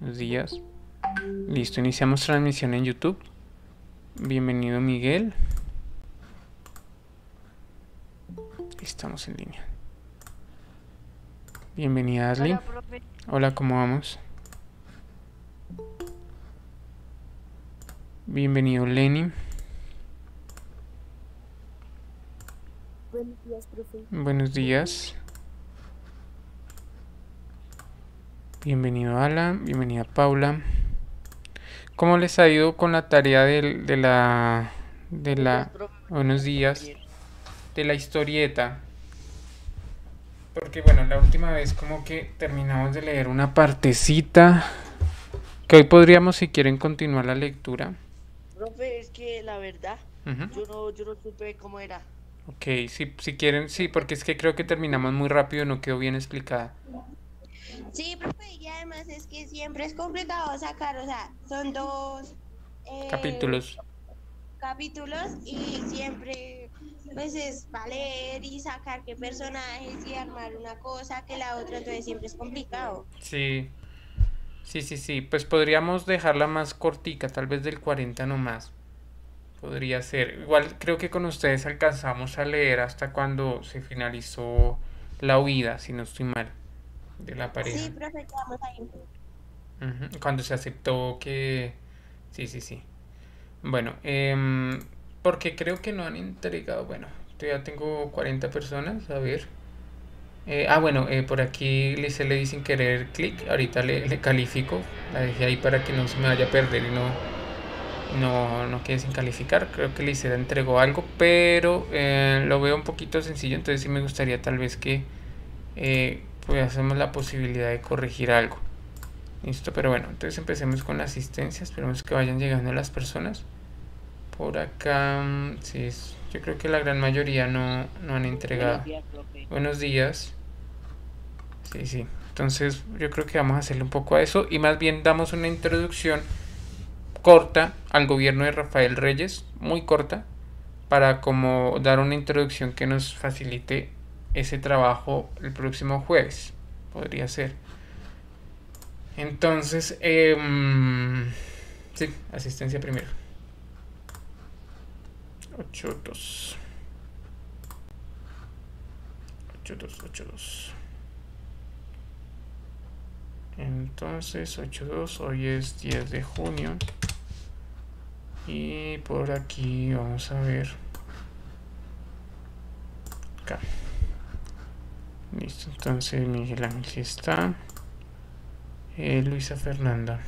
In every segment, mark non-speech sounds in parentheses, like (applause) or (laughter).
Buenos días. Listo, iniciamos transmisión en YouTube. Bienvenido Miguel. Estamos en línea. Bienvenida Ashley. Hola, Hola, ¿cómo vamos? Bienvenido Lenny. Buenos días, profe. Buenos días. Bienvenido Alan, bienvenida Paula. ¿Cómo les ha ido con la tarea de, la... de la... buenos días. De la historieta. Porque bueno, la última vez como que terminamos de leer una partecita. Que hoy podríamos, si quieren, continuar la lectura. Profe, es que la verdad, yo, no, yo no supe cómo era. Ok, si, si quieren, sí, porque es que creo que terminamos muy rápido, no quedó bien explicada. Sí, profe, y además es que siempre es complicado sacar, o sea, son dos eh, capítulos. Capítulos y siempre pues es leer y sacar qué personajes y armar una cosa que la otra, entonces siempre es complicado. Sí. Sí, sí, sí, pues podríamos dejarla más cortica, tal vez del 40 nomás. Podría ser. Igual creo que con ustedes alcanzamos a leer hasta cuando se finalizó la huida, si no estoy mal de la pared. Sí, profe, pues, ahí. Cuando se aceptó que... Sí, sí, sí. Bueno, em, porque creo que no han entregado... Bueno, ya tengo 40 personas, a ver. Eh, ah, bueno, eh, por aquí se le dicen querer clic, ahorita le, le, califico, la dejé ahí para que no se me vaya a perder y no, no, no quede sin calificar. Creo que le entregó algo, pero eh, lo veo un poquito sencillo, entonces sí me gustaría tal vez que pues hacemos la posibilidad de corregir algo. Listo, pero bueno, entonces empecemos con la asistencia. Esperemos que vayan llegando las personas. Por acá, mm, sí, yo creo que la gran mayoría no, han entregado. Buenos días, Sí, sí. Entonces yo creo que vamos a hacerle un poco a eso y más bien damos una introducción corta al gobierno de Rafael Reyes, muy corta, para como dar una introducción que nos facilite ese trabajo el próximo jueves. Podría ser. Entonces, eh, sí, asistencia primero. 8-2. 8-2, Entonces, 8-2, hoy es 10 de junio. Y por aquí vamos a ver. Acá. Listo, entonces Miguel Ángel está. Eh, Luisa Fernanda.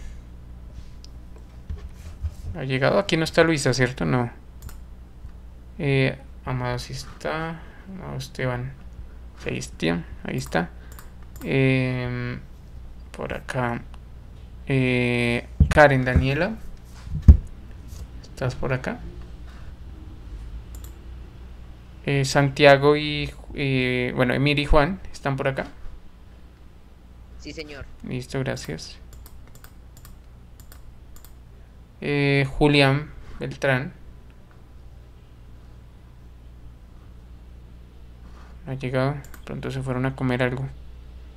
Ha llegado. Aquí no está Luisa, ¿cierto? No. Eh, Amado sí está. Esteban. está. Ahí está. Em, por acá. Eh, Karen Daniela. ¿Estás por acá? Eh, Santiago y, eh, bueno, Emir y Juan están por acá. Sí, señor. Listo, gracias. Eh, Julián Beltrán. ha llegado. Pronto se fueron a comer algo.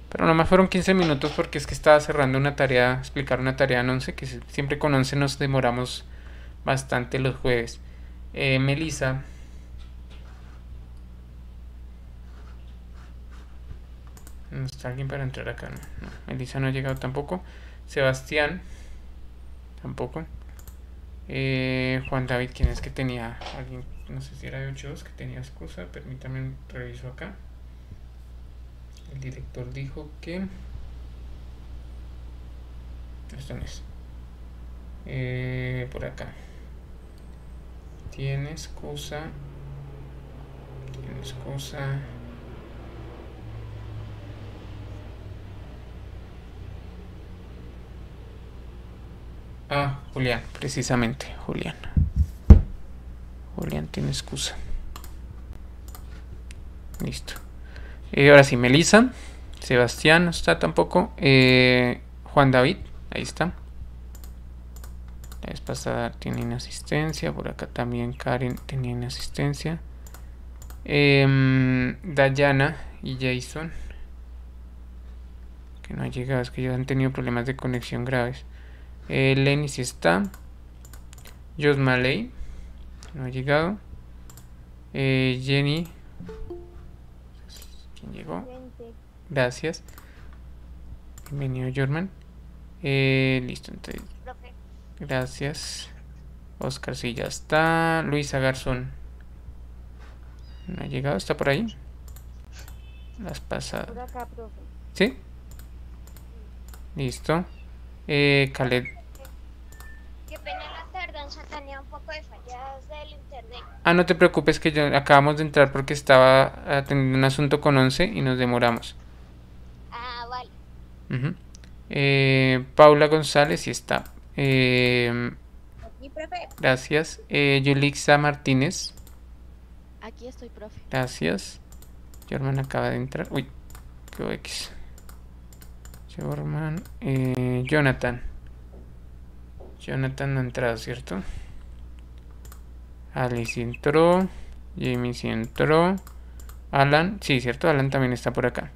Pero nomás fueron 15 minutos porque es que estaba cerrando una tarea, explicar una tarea en 11, que siempre con 11 nos demoramos bastante los jueves. Eh, Melissa ¿No está alguien para entrar acá? No, no. Melissa no ha llegado tampoco. Sebastián. Tampoco. Eh, Juan David, ¿quién es que tenía? Alguien, no sé si era de 8 que tenía excusa. Permítame, reviso acá. El director dijo que... Esto no es. Eh, por acá. Tiene excusa. Tiene excusa. Ah, Julián, precisamente, Julián. Julián tiene excusa. Listo. Y eh, ahora sí, Melissa. Sebastián no está tampoco. Eh, Juan David, ahí está. La vez pasada tienen asistencia Por acá también Karen tenía asistencia. Eh, em, Dayana y Jason. Que no ha llegado, es que ya han tenido problemas de conexión graves. Lenny si está. Josh No ha llegado. Eh, Jenny. ¿Quién llegó? Gracias. Bienvenido, German, eh, listo, entonces. Gracias. Oscar si ya está. Luisa Garzón. No ha llegado, está por ahí. Las pasadas. ¿Sí? Listo. Eh, Ah, no te preocupes que acabamos de entrar porque estaba atendiendo ah, un asunto con 11 y nos demoramos. Ah, vale. Eh, Paula González, sí está. Em, gracias. Eh, Yulixa Martínez. Aquí estoy, profe. Gracias. Jorman acaba de entrar. Uy, qué X. Jorman. Eh, Jonathan. Jonathan no ha entrado, ¿cierto? Alice entró. Jamie sí entró. Alan, sí, ¿cierto? Alan también está por acá.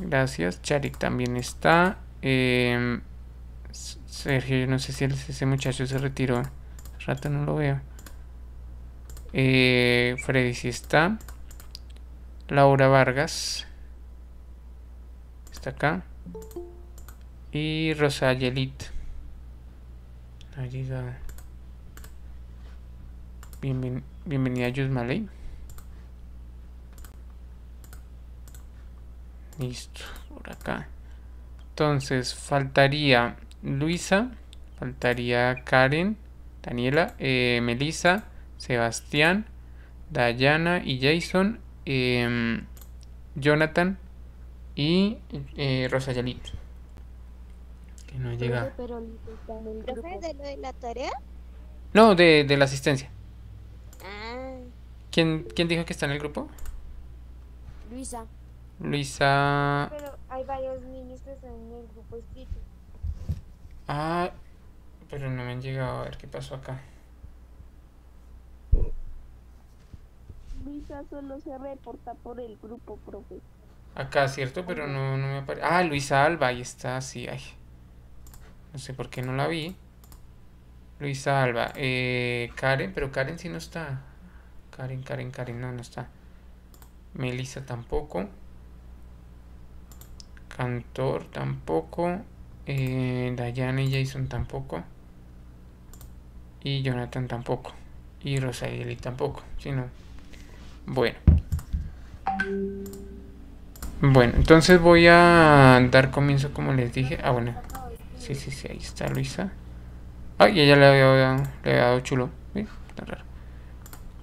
Gracias. Charik también está. Em, Sergio, yo no sé si ese muchacho se retiró. Rata no lo veo. Eh, Freddy sí está. Laura Vargas. Está acá. Y Rosa Yelit bienvenida a Listo, por acá. Entonces, faltaría Luisa, faltaría Karen, Daniela, eh, Melissa, Sebastián, Dayana y Jason, em, Jonathan y eh, Rosa Yelit no llega. Pero, ¿De lo de la tarea? No, de, de la asistencia. Ah. ¿Quién, ¿Quién dijo que está en el grupo? Luisa. Luisa. Pero hay varios ministros en el grupo escrito. Ah, pero no me han llegado a ver qué pasó acá. Luisa solo se reporta por el grupo, profe. Acá, ¿cierto? Pero no, no me aparece. Ah, Luisa Alba, ahí está, sí, ahí no sé por qué no la vi. Luisa Alba. Eh, Karen, pero Karen sí no está. Karen, Karen, Karen, no, no está. Melissa tampoco. Cantor tampoco. Eh, Dayane y Jason tampoco. Y Jonathan tampoco. Y Rosalie tampoco. Si no. Bueno. Bueno, entonces voy a dar comienzo como les dije. Ah, bueno. Sí, sí, sí, ahí está Luisa. Ay, ella le había, le dado chulo.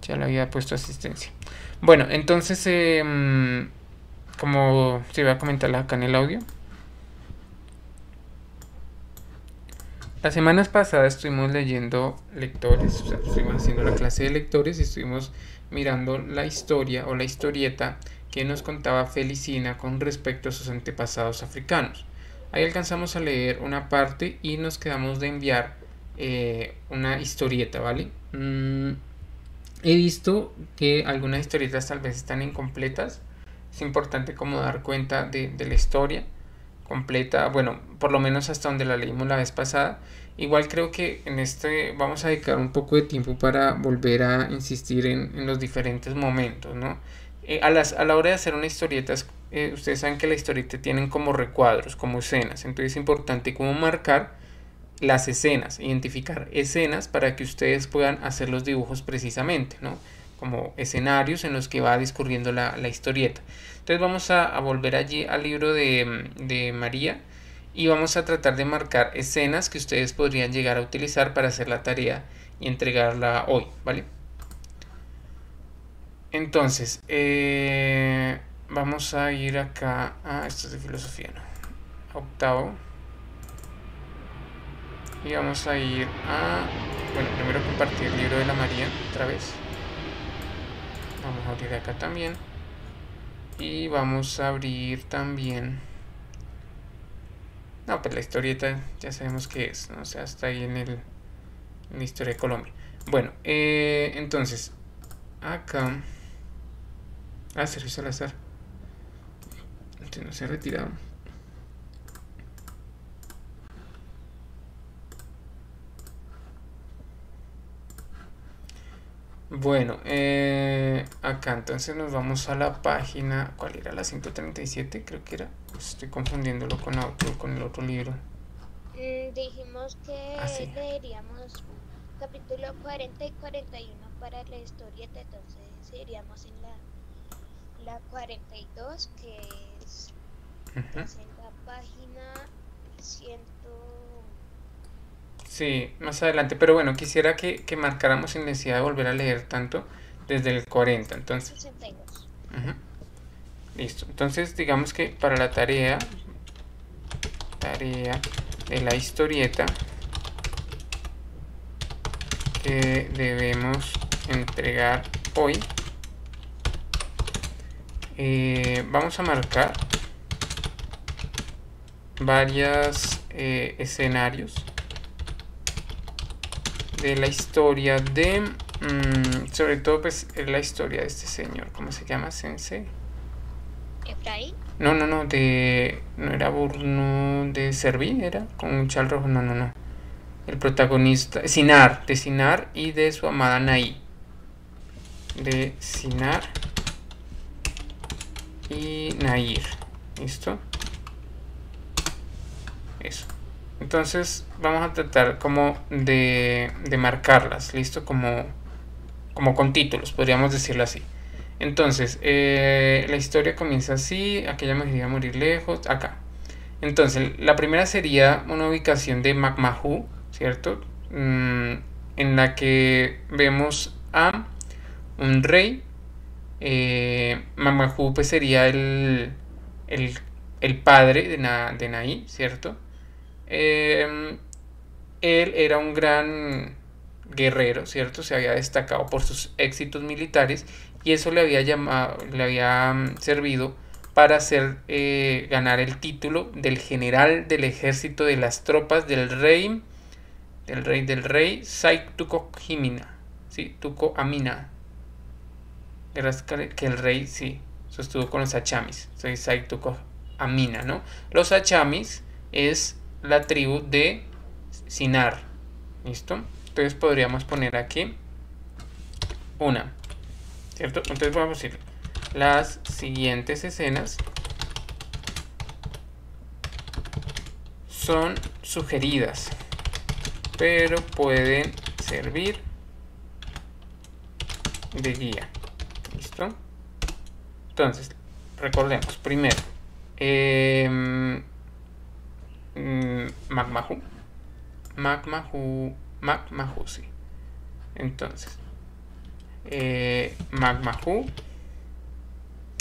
Ya le había puesto asistencia. Bueno, entonces, em, como se va a comentar acá en el audio. Las semanas pasadas estuvimos leyendo lectores, o sea, estuvimos haciendo la clase de lectores y estuvimos mirando la historia o la historieta que nos contaba Felicina con respecto a sus antepasados africanos. Ahí alcanzamos a leer una parte y nos quedamos de enviar eh, una historieta, ¿vale? Mm, he visto que algunas historietas tal vez están incompletas. Es importante como dar cuenta de, la historia completa, bueno, por lo menos hasta donde la leímos la vez pasada. Igual creo que en este vamos a dedicar un poco de tiempo para volver a insistir en, los diferentes momentos, ¿no? Eh, a, las, a la hora de hacer una historieta es eh, ustedes saben que la historieta tienen como recuadros, como escenas, entonces es importante cómo marcar las escenas, identificar escenas para que ustedes puedan hacer los dibujos precisamente, ¿no? Como escenarios en los que va discurriendo la, historieta. Entonces vamos a, volver allí al libro de, de María y vamos a tratar de marcar escenas que ustedes podrían llegar a utilizar para hacer la tarea y entregarla hoy, ¿vale? Entonces, eh, Vamos a ir acá. a... esto es de filosofía, ¿no? Octavo. Y vamos a ir a... Bueno, primero compartir el libro de la María otra vez. Vamos a abrir acá también. Y vamos a abrir también... No, pues la historieta ya sabemos qué es, ¿no? O sea, está ahí en, el, en la historia de Colombia. Bueno, eh, entonces, acá... Ah, servicio al azar no Se ha retirado. Bueno, eh, acá entonces nos vamos a la página, ¿cuál era? La 137 creo que era. estoy confundiéndolo con, otro, con el otro libro. Mm, dijimos que ah, capítulo 40 y 41 para la historieta, entonces iríamos en la, la 42 que Sí, más adelante. Pero bueno, quisiera que, que marcáramos sin necesidad de volver a leer tanto desde el 40. Entonces. Listo. Entonces, digamos que para la tarea, tarea de la historieta que debemos entregar hoy eh, vamos a marcar varios eh, escenarios de la historia de mm, sobre todo pues eh, la historia de este señor cómo se llama sense Efraín no no no de no era Burno de Servi, era con un chal rojo no no no el protagonista Sinar de Sinar y de su amada Naí de Sinar y Nair. ¿Listo? Eso. Entonces vamos a tratar como de, marcarlas, ¿listo? Como, como con títulos, podríamos decirlo así. Entonces, eh, la historia comienza así, aquella me a morir lejos, acá. Entonces, la primera sería una ubicación de Magmahú ¿cierto? Mm, en la que vemos a un rey eh, pues, sería el, el, padre de, Na, de Naí, ¿cierto? Em, él era un gran guerrero, ¿cierto? Se había destacado por sus éxitos militares y eso le había, llamado, le había mm, servido para hacer eh, ganar el título del general del ejército de las tropas del rey, del rey del rey, Sai Tuko Himina, ¿sí? Tuko Amina, que el rey sí sostuvo con los achamis. Entonces ahí tocó a ¿no? Los achamis es la tribu de Sinar. ¿Listo? Entonces podríamos poner aquí una. ¿Cierto? Entonces vamos a decir las siguientes escenas son sugeridas, pero pueden servir de guía. ¿Listo? Entonces, recordemos, primero, eh, em, mm, Magmahu. Magmahu. Magmahu, sí. Entonces, eh, Magmahu.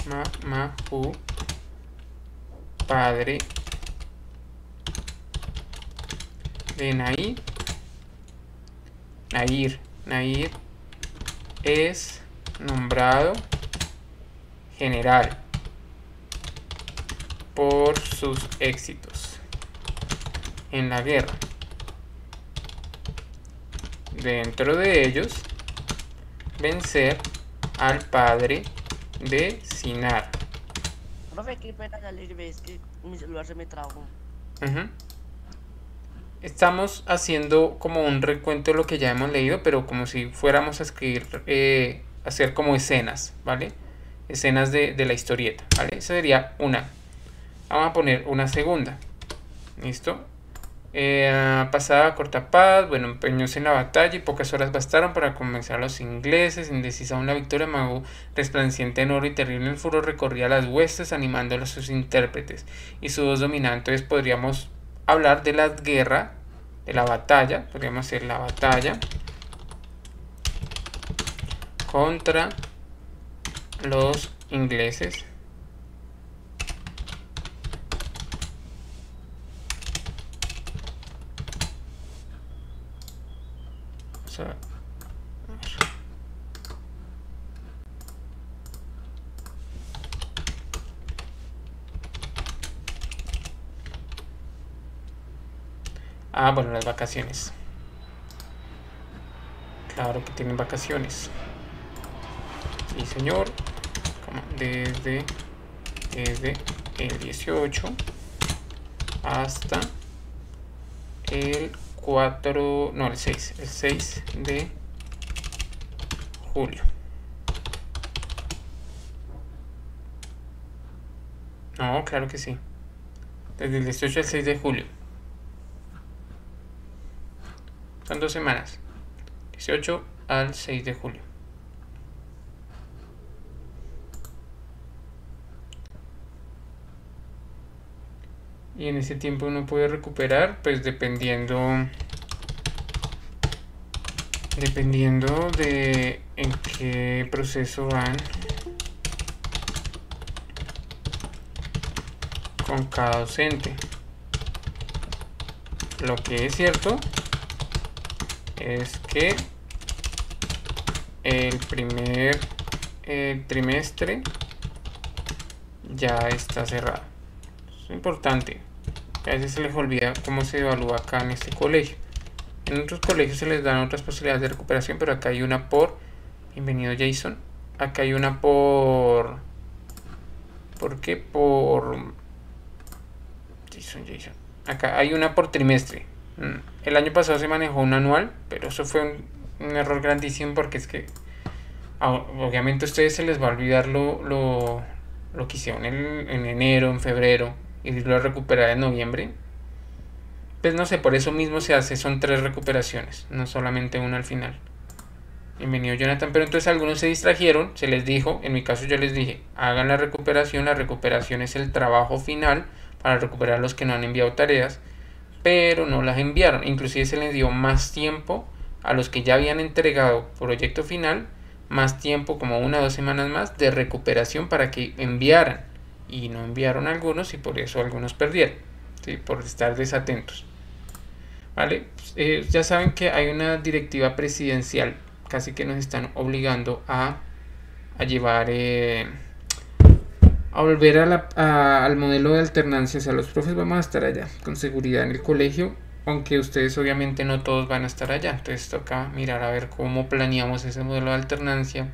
Magmahu. Padre de Nair. Nair. Nair es nombrado general por sus éxitos en la guerra. Dentro de ellos, vencer al padre de Sinar. mi celular se me Estamos haciendo como un recuento de lo que ya hemos leído, pero como si fuéramos a escribir eh, hacer como escenas, ¿vale? Escenas de, la historieta, ¿vale? sería una. Vamos a poner una segunda. ¿Listo? Eh, pasada cortapaz, bueno, empeñóse en la batalla y pocas horas bastaron para convencer a los ingleses. Indecisa una victoria, Mago, resplandeciente en oro y terrible en furor, recorría las huestes animando a sus intérpretes y su voz dominante. podríamos hablar de la guerra, de la batalla, podríamos hacer la batalla contra los ingleses. Ah, bueno, las vacaciones. Claro que tienen vacaciones mi señor, desde, desde el 18 hasta el 4, no, el 6, el 6 de julio. No, claro que sí. Desde el 18 al 6 de julio. Son dos semanas. 18 al 6 de julio. y en ese tiempo uno puede recuperar pues dependiendo dependiendo de en qué proceso van con cada docente lo que es cierto es que el primer trimestre ya está cerrado. Es importante a veces se les olvida cómo se evalúa acá en este colegio. En otros colegios se les dan otras posibilidades de recuperación, pero acá hay una por, bienvenido Jason, acá hay una por, ¿por qué? Por, Jason, Jason, acá hay una por trimestre. Mm. El año pasado se manejó un anual, pero eso fue un, error grandísimo porque es que obviamente a ustedes se les va a olvidar lo, lo, lo que hicieron en, en enero, en febrero, y lo recuperaré en noviembre. Pues no sé, por eso mismo se hace, son tres recuperaciones, no solamente una al final. Bienvenido Jonathan, pero entonces algunos se distrajeron, se les dijo, en mi caso yo les dije, hagan la recuperación, la recuperación es el trabajo final para recuperar a los que no han enviado tareas, pero no las enviaron, inclusive se les dio más tiempo a los que ya habían entregado proyecto final, más tiempo como una o dos semanas más de recuperación para que enviaran y no enviaron algunos y por eso algunos perdieron, por estar desatentos. ¿Vale? Pues, eh, ya saben que hay una directiva presidencial, casi que nos están obligando a, a llevar, eh, a volver a al modelo de alternancia, o sea, los profes vamos a estar allá con seguridad en el colegio, aunque ustedes obviamente no todos van a estar allá, entonces toca mirar a ver cómo planeamos ese modelo de alternancia,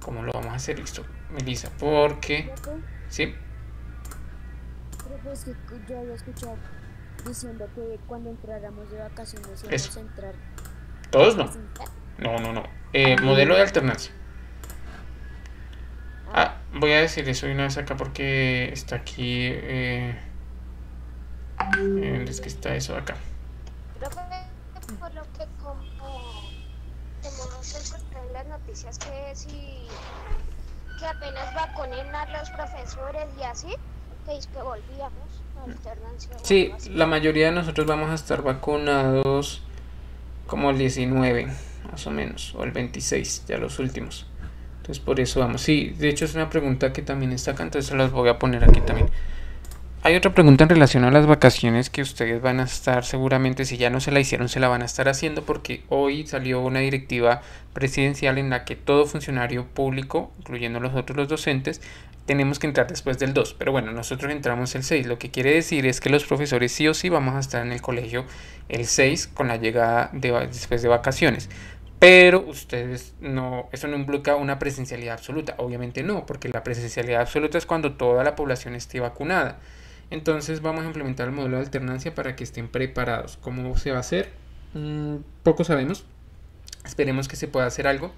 cómo lo vamos a hacer, listo, Melissa, porque... ¿Sí? Pero pues que yo había escuchado diciendo que cuando entráramos de vacaciones íbamos a entrar. ¿Todos no? No, no, no. Eh, modelo de alternancia. Ah. ah, voy a decir eso una vez acá porque está aquí. Eh, eh es que está eso acá. Pues, por lo que como tenemos en las noticias que si que apenas vacunen a los profesores y así, que es que volvíamos a alternancia. Sí, la mayoría de nosotros vamos a estar vacunados como el 19, más o menos, o el 26, ya los últimos. Entonces por eso vamos. Sí, de hecho es una pregunta que también está acá, entonces las voy a poner aquí también. Hay otra pregunta en relación a las vacaciones que ustedes van a estar seguramente, si ya no se la hicieron, se la van a estar haciendo porque hoy salió una directiva presidencial en la que todo funcionario público, incluyendo nosotros los docentes, tenemos que entrar después del 2. Pero bueno, nosotros entramos el 6. Lo que quiere decir es que los profesores sí o sí vamos a estar en el colegio el 6 con la llegada de, después de vacaciones. Pero ustedes no, eso no implica una presencialidad absoluta. Obviamente no, porque la presencialidad absoluta es cuando toda la población esté vacunada. Entonces vamos a implementar el modelo de alternancia para que estén preparados. ¿Cómo se va a hacer? Mm, poco sabemos. Esperemos que se pueda hacer algo.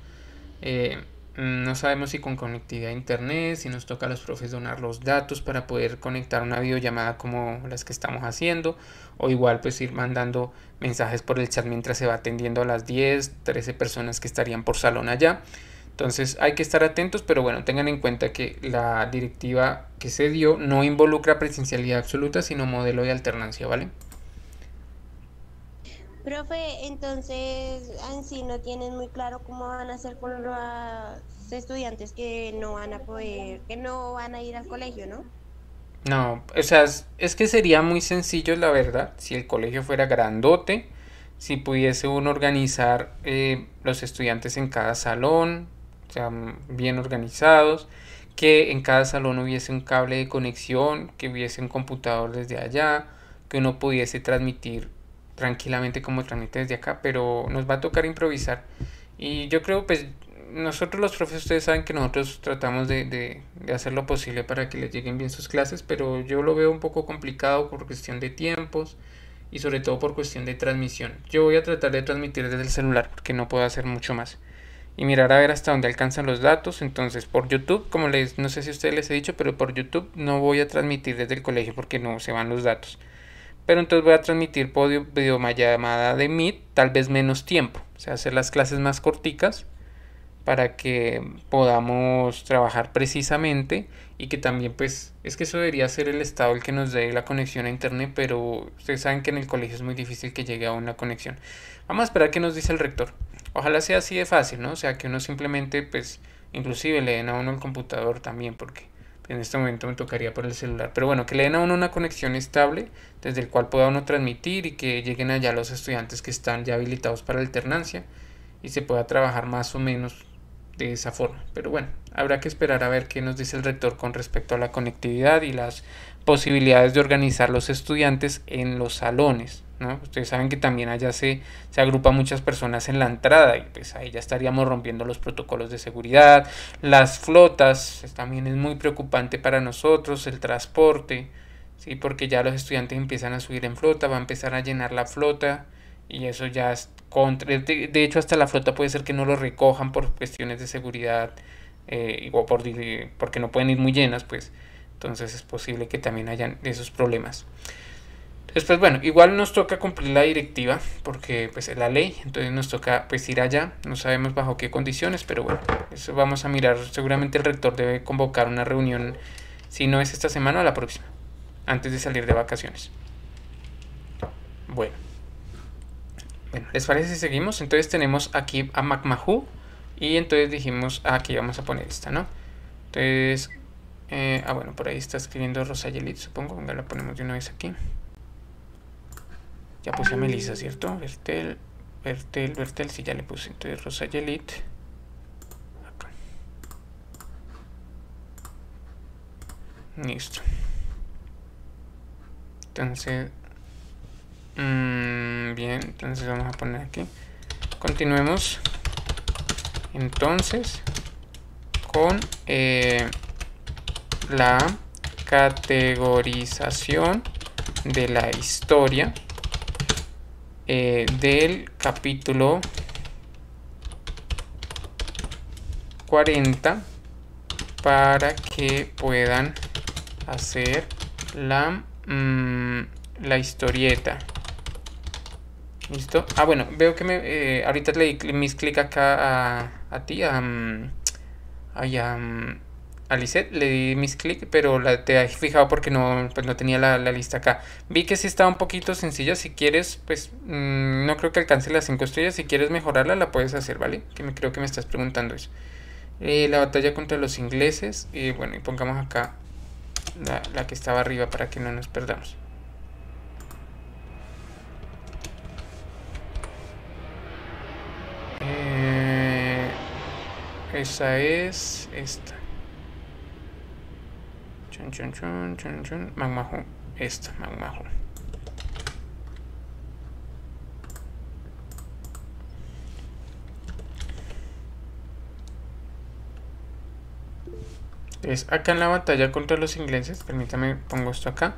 Eh, mm, no sabemos si con conectividad a internet, si nos toca a los profes donar los datos para poder conectar una videollamada como las que estamos haciendo, o igual pues ir mandando mensajes por el chat mientras se va atendiendo a las 10, 13 personas que estarían por salón allá. Entonces hay que estar atentos, pero bueno, tengan en cuenta que la directiva que se dio no involucra presencialidad absoluta, sino modelo de alternancia, ¿vale? Profe, entonces, en ah, no tienen muy claro cómo van a hacer con los estudiantes que no van a poder, que no van a ir al colegio, ¿no? No, o sea, es que sería muy sencillo, la verdad, si el colegio fuera grandote, si pudiese uno organizar eh, los estudiantes en cada salón, sean bien organizados, que en cada salón hubiese un cable de conexión, que hubiese un computador desde allá, que uno pudiese transmitir tranquilamente como transmite desde acá, pero nos va a tocar improvisar. Y yo creo, pues, nosotros los profes, ustedes saben que nosotros tratamos de, de hacer lo posible para que les lleguen bien sus clases, pero yo lo veo un poco complicado por cuestión de tiempos y sobre todo por cuestión de transmisión. Yo voy a tratar de transmitir desde el celular porque no puedo hacer mucho más y mirar a ver hasta dónde alcanzan los datos. Entonces, por YouTube, como les, no sé si ustedes les he dicho, pero por YouTube no voy a transmitir desde el colegio porque no se van los datos. Pero entonces voy a transmitir por llamada de Meet, tal vez menos tiempo, o sea, hacer las clases más corticas para que podamos trabajar precisamente y que también pues es que eso debería ser el estado el que nos dé la conexión a internet, pero ustedes saben que en el colegio es muy difícil que llegue a una conexión. Vamos a esperar que nos dice el rector. Ojalá sea así de fácil, ¿no? O sea, que uno simplemente, pues, inclusive le den a uno el computador también, porque en este momento me tocaría por el celular. Pero bueno, que le den a uno una conexión estable desde el cual pueda uno transmitir y que lleguen allá los estudiantes que están ya habilitados para alternancia y se pueda trabajar más o menos de esa forma. Pero bueno, habrá que esperar a ver qué nos dice el rector con respecto a la conectividad y las posibilidades de organizar los estudiantes en los salones. Ustedes saben que también allá se, se agrupan muchas personas en la entrada y pues ahí ya estaríamos rompiendo los protocolos de seguridad, las flotas, pues, también es muy preocupante para nosotros, el transporte, ¿sí? porque ya los estudiantes empiezan a subir en flota, va a empezar a llenar la flota y eso ya es contra, de, hecho hasta la flota puede ser que no lo recojan por cuestiones de seguridad eh, o por, porque no pueden ir muy llenas, pues entonces es posible que también hayan esos problemas después bueno, igual nos toca cumplir la directiva, porque pues es la ley, entonces nos toca pues ir allá, no sabemos bajo qué condiciones, pero bueno, eso vamos a mirar, seguramente el rector debe convocar una reunión, si no es esta semana o la próxima, antes de salir de vacaciones. Bueno. Bueno, ¿les parece si seguimos? Entonces tenemos aquí a MacMahu y entonces dijimos, ah, aquí vamos a poner esta, ¿no? Entonces, eh, ah bueno, por ahí está escribiendo Rosayelit, supongo, venga, la ponemos de una vez aquí. Ya puse a Melissa, ¿cierto? Vertel, Vertel, Vertel, si ya le puse. Entonces Rosa Yelit. Listo. Entonces, mm, bien, entonces vamos a poner aquí. Continuemos. Entonces, con eh, la categorización de la historia eh, del capítulo 40 para que puedan hacer la, mm, la historieta. ¿Listo? Ah, bueno, veo que me, eh, ahorita le di mis clic acá a, ti, a mm, mm, Alicet, le di mis clic, pero la, te he fijado porque no, pues, no tenía la, lista acá. Vi que sí estaba un poquito sencilla, si quieres, pues mm, no creo que alcance las 5 estrellas, si quieres mejorarla la puedes hacer, ¿vale? Que me, creo que me estás preguntando eso. Eh, la batalla contra los ingleses, y bueno, y pongamos acá la, que estaba arriba para que no nos perdamos. Eh, esa es esta. Chun, chun, chun, chun, chun. Magma Esta, Es acá en la batalla contra los ingleses. Permítame, pongo esto acá.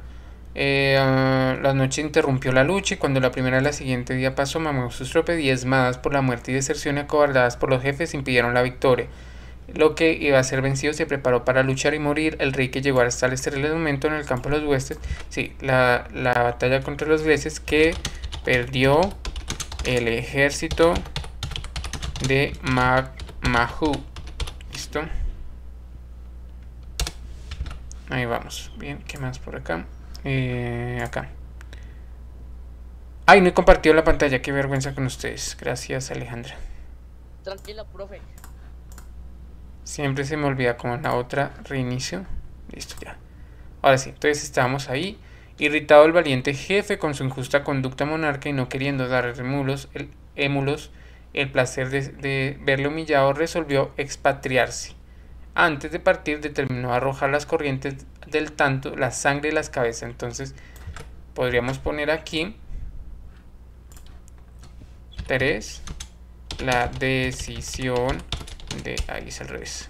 Eh, ah, la noche interrumpió la lucha y cuando la primera y la siguiente día pasó, mamó sus tropas diezmadas por la muerte y deserción y acobardadas por los jefes impidieron la victoria. Lo que iba a ser vencido, se preparó para luchar y morir. El rey que llegó hasta el de momento en el campo de los huestes, sí, la, batalla contra los gleses que perdió el ejército de Mahu. ¿Listo? Ahí vamos. Bien, ¿qué más por acá? Eh, acá. Ay, no he compartido la pantalla. Qué vergüenza con ustedes. Gracias, Alejandra. Tranquila, profe. Siempre se me olvida como la otra. Reinicio. Listo, ya. Ahora sí, entonces estábamos ahí. Irritado el valiente jefe con su injusta conducta monarca y no queriendo dar remulos, el, émulos el placer de, de verle humillado, resolvió expatriarse. Antes de partir determinó arrojar las corrientes del tanto, la sangre y las cabezas. Entonces podríamos poner aquí 3. La decisión de ahí es al revés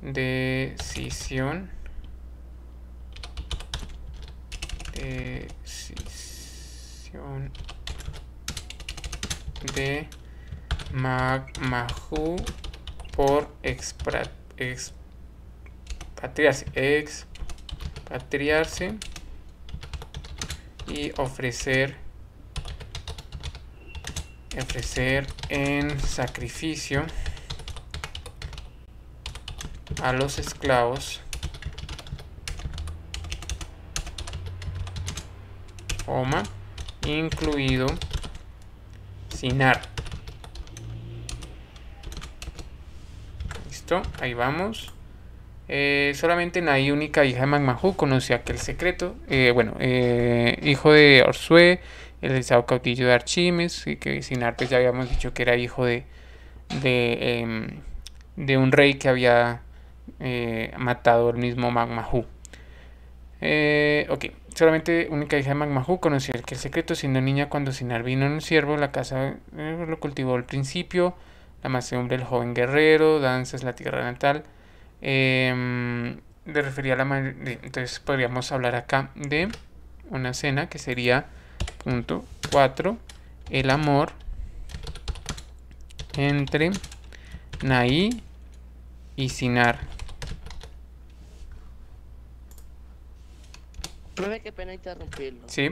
decisión decisión de Magmahu por expatriarse expatriarse y ofrecer ofrecer en sacrificio a los esclavos Oma, incluido Sinar. Listo, ahí vamos. Eh, solamente hay única hija de Magmahu, conocía aquel secreto. Eh, bueno, eh, hijo de Orsue, el estado cautillo de Archimes, y que Sinar, pues ya habíamos dicho que era hijo de, de, em, de un rey que había eh, matado el mismo Magmahu. Eh, ok, solamente única hija de Magmahu conocía el, que el secreto, siendo niña cuando Sinar vino en un siervo, la casa eh, lo cultivó al principio, la hombre el joven guerrero, danzas, la tierra natal. Em, le refería a la entonces podríamos hablar acá de una cena que sería punto 4 el amor entre Naí y Sinar Profe, qué pena interrumpirlo. Sí.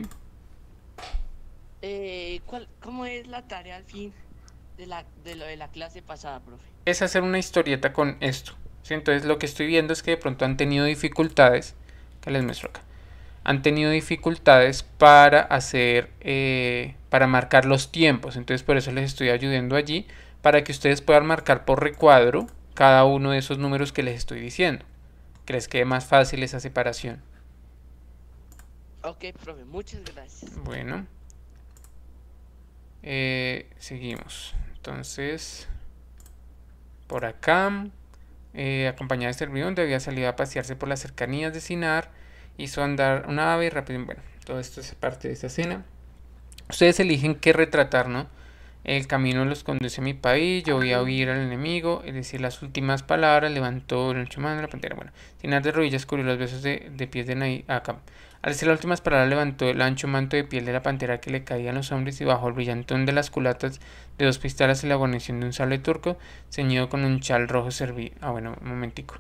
Eh, ¿Cómo es la tarea al fin de, la, la clase pasada, profe? Es hacer una historieta con esto. ¿sí? Entonces lo que estoy viendo es que de pronto han tenido dificultades. Que les muestro acá. Han tenido dificultades para hacer, eh, para marcar los tiempos. Entonces por eso les estoy ayudando allí. Para que ustedes puedan marcar por recuadro cada uno de esos números que les estoy diciendo. ¿Crees Que es más fácil esa separación. Ok, profe, muchas gracias. Bueno. Eh, seguimos. Entonces, por acá, eh, acompañada de este debía salir a pasearse por las cercanías de Sinar. Hizo andar una ave rápido. Bueno, todo esto es parte de esta escena. Ustedes eligen qué retratar, ¿no? El camino los conduce a mi país, yo voy a huir al enemigo, es decir, las últimas palabras, levantó el mano de la pantera. Bueno, Sinar de rodillas cubrió los besos de, pies de Naí. Acá. Al decir las últimas palabras levantó el ancho manto de piel de la pantera que le caía a los hombres y bajo el brillantón de las culatas de dos pistolas y la guarnición de un sable turco, ceñido con un chal rojo serví Ah, bueno, un momentico.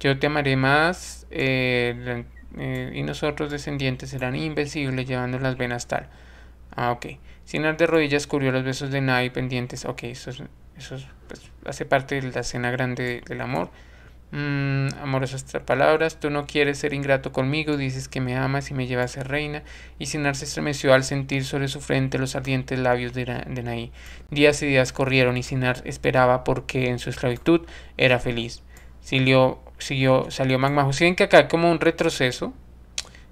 Yo te amaré más, eh, eh, y nosotros descendientes serán invencibles llevando las venas tal. Ah, ok. ar de rodillas cubrió los besos de nadie pendientes. Ok, eso, eso pues, hace parte de la escena grande del amor. Mm, amorosas palabras, tú no quieres ser ingrato conmigo, dices que me amas y me llevas a ser reina, y Sinar se estremeció al sentir sobre su frente los ardientes labios de, de Naí. Días y días corrieron y Sinar esperaba porque en su esclavitud era feliz. Siguió, siguió, salió Magma siguen que acá hay como un retroceso,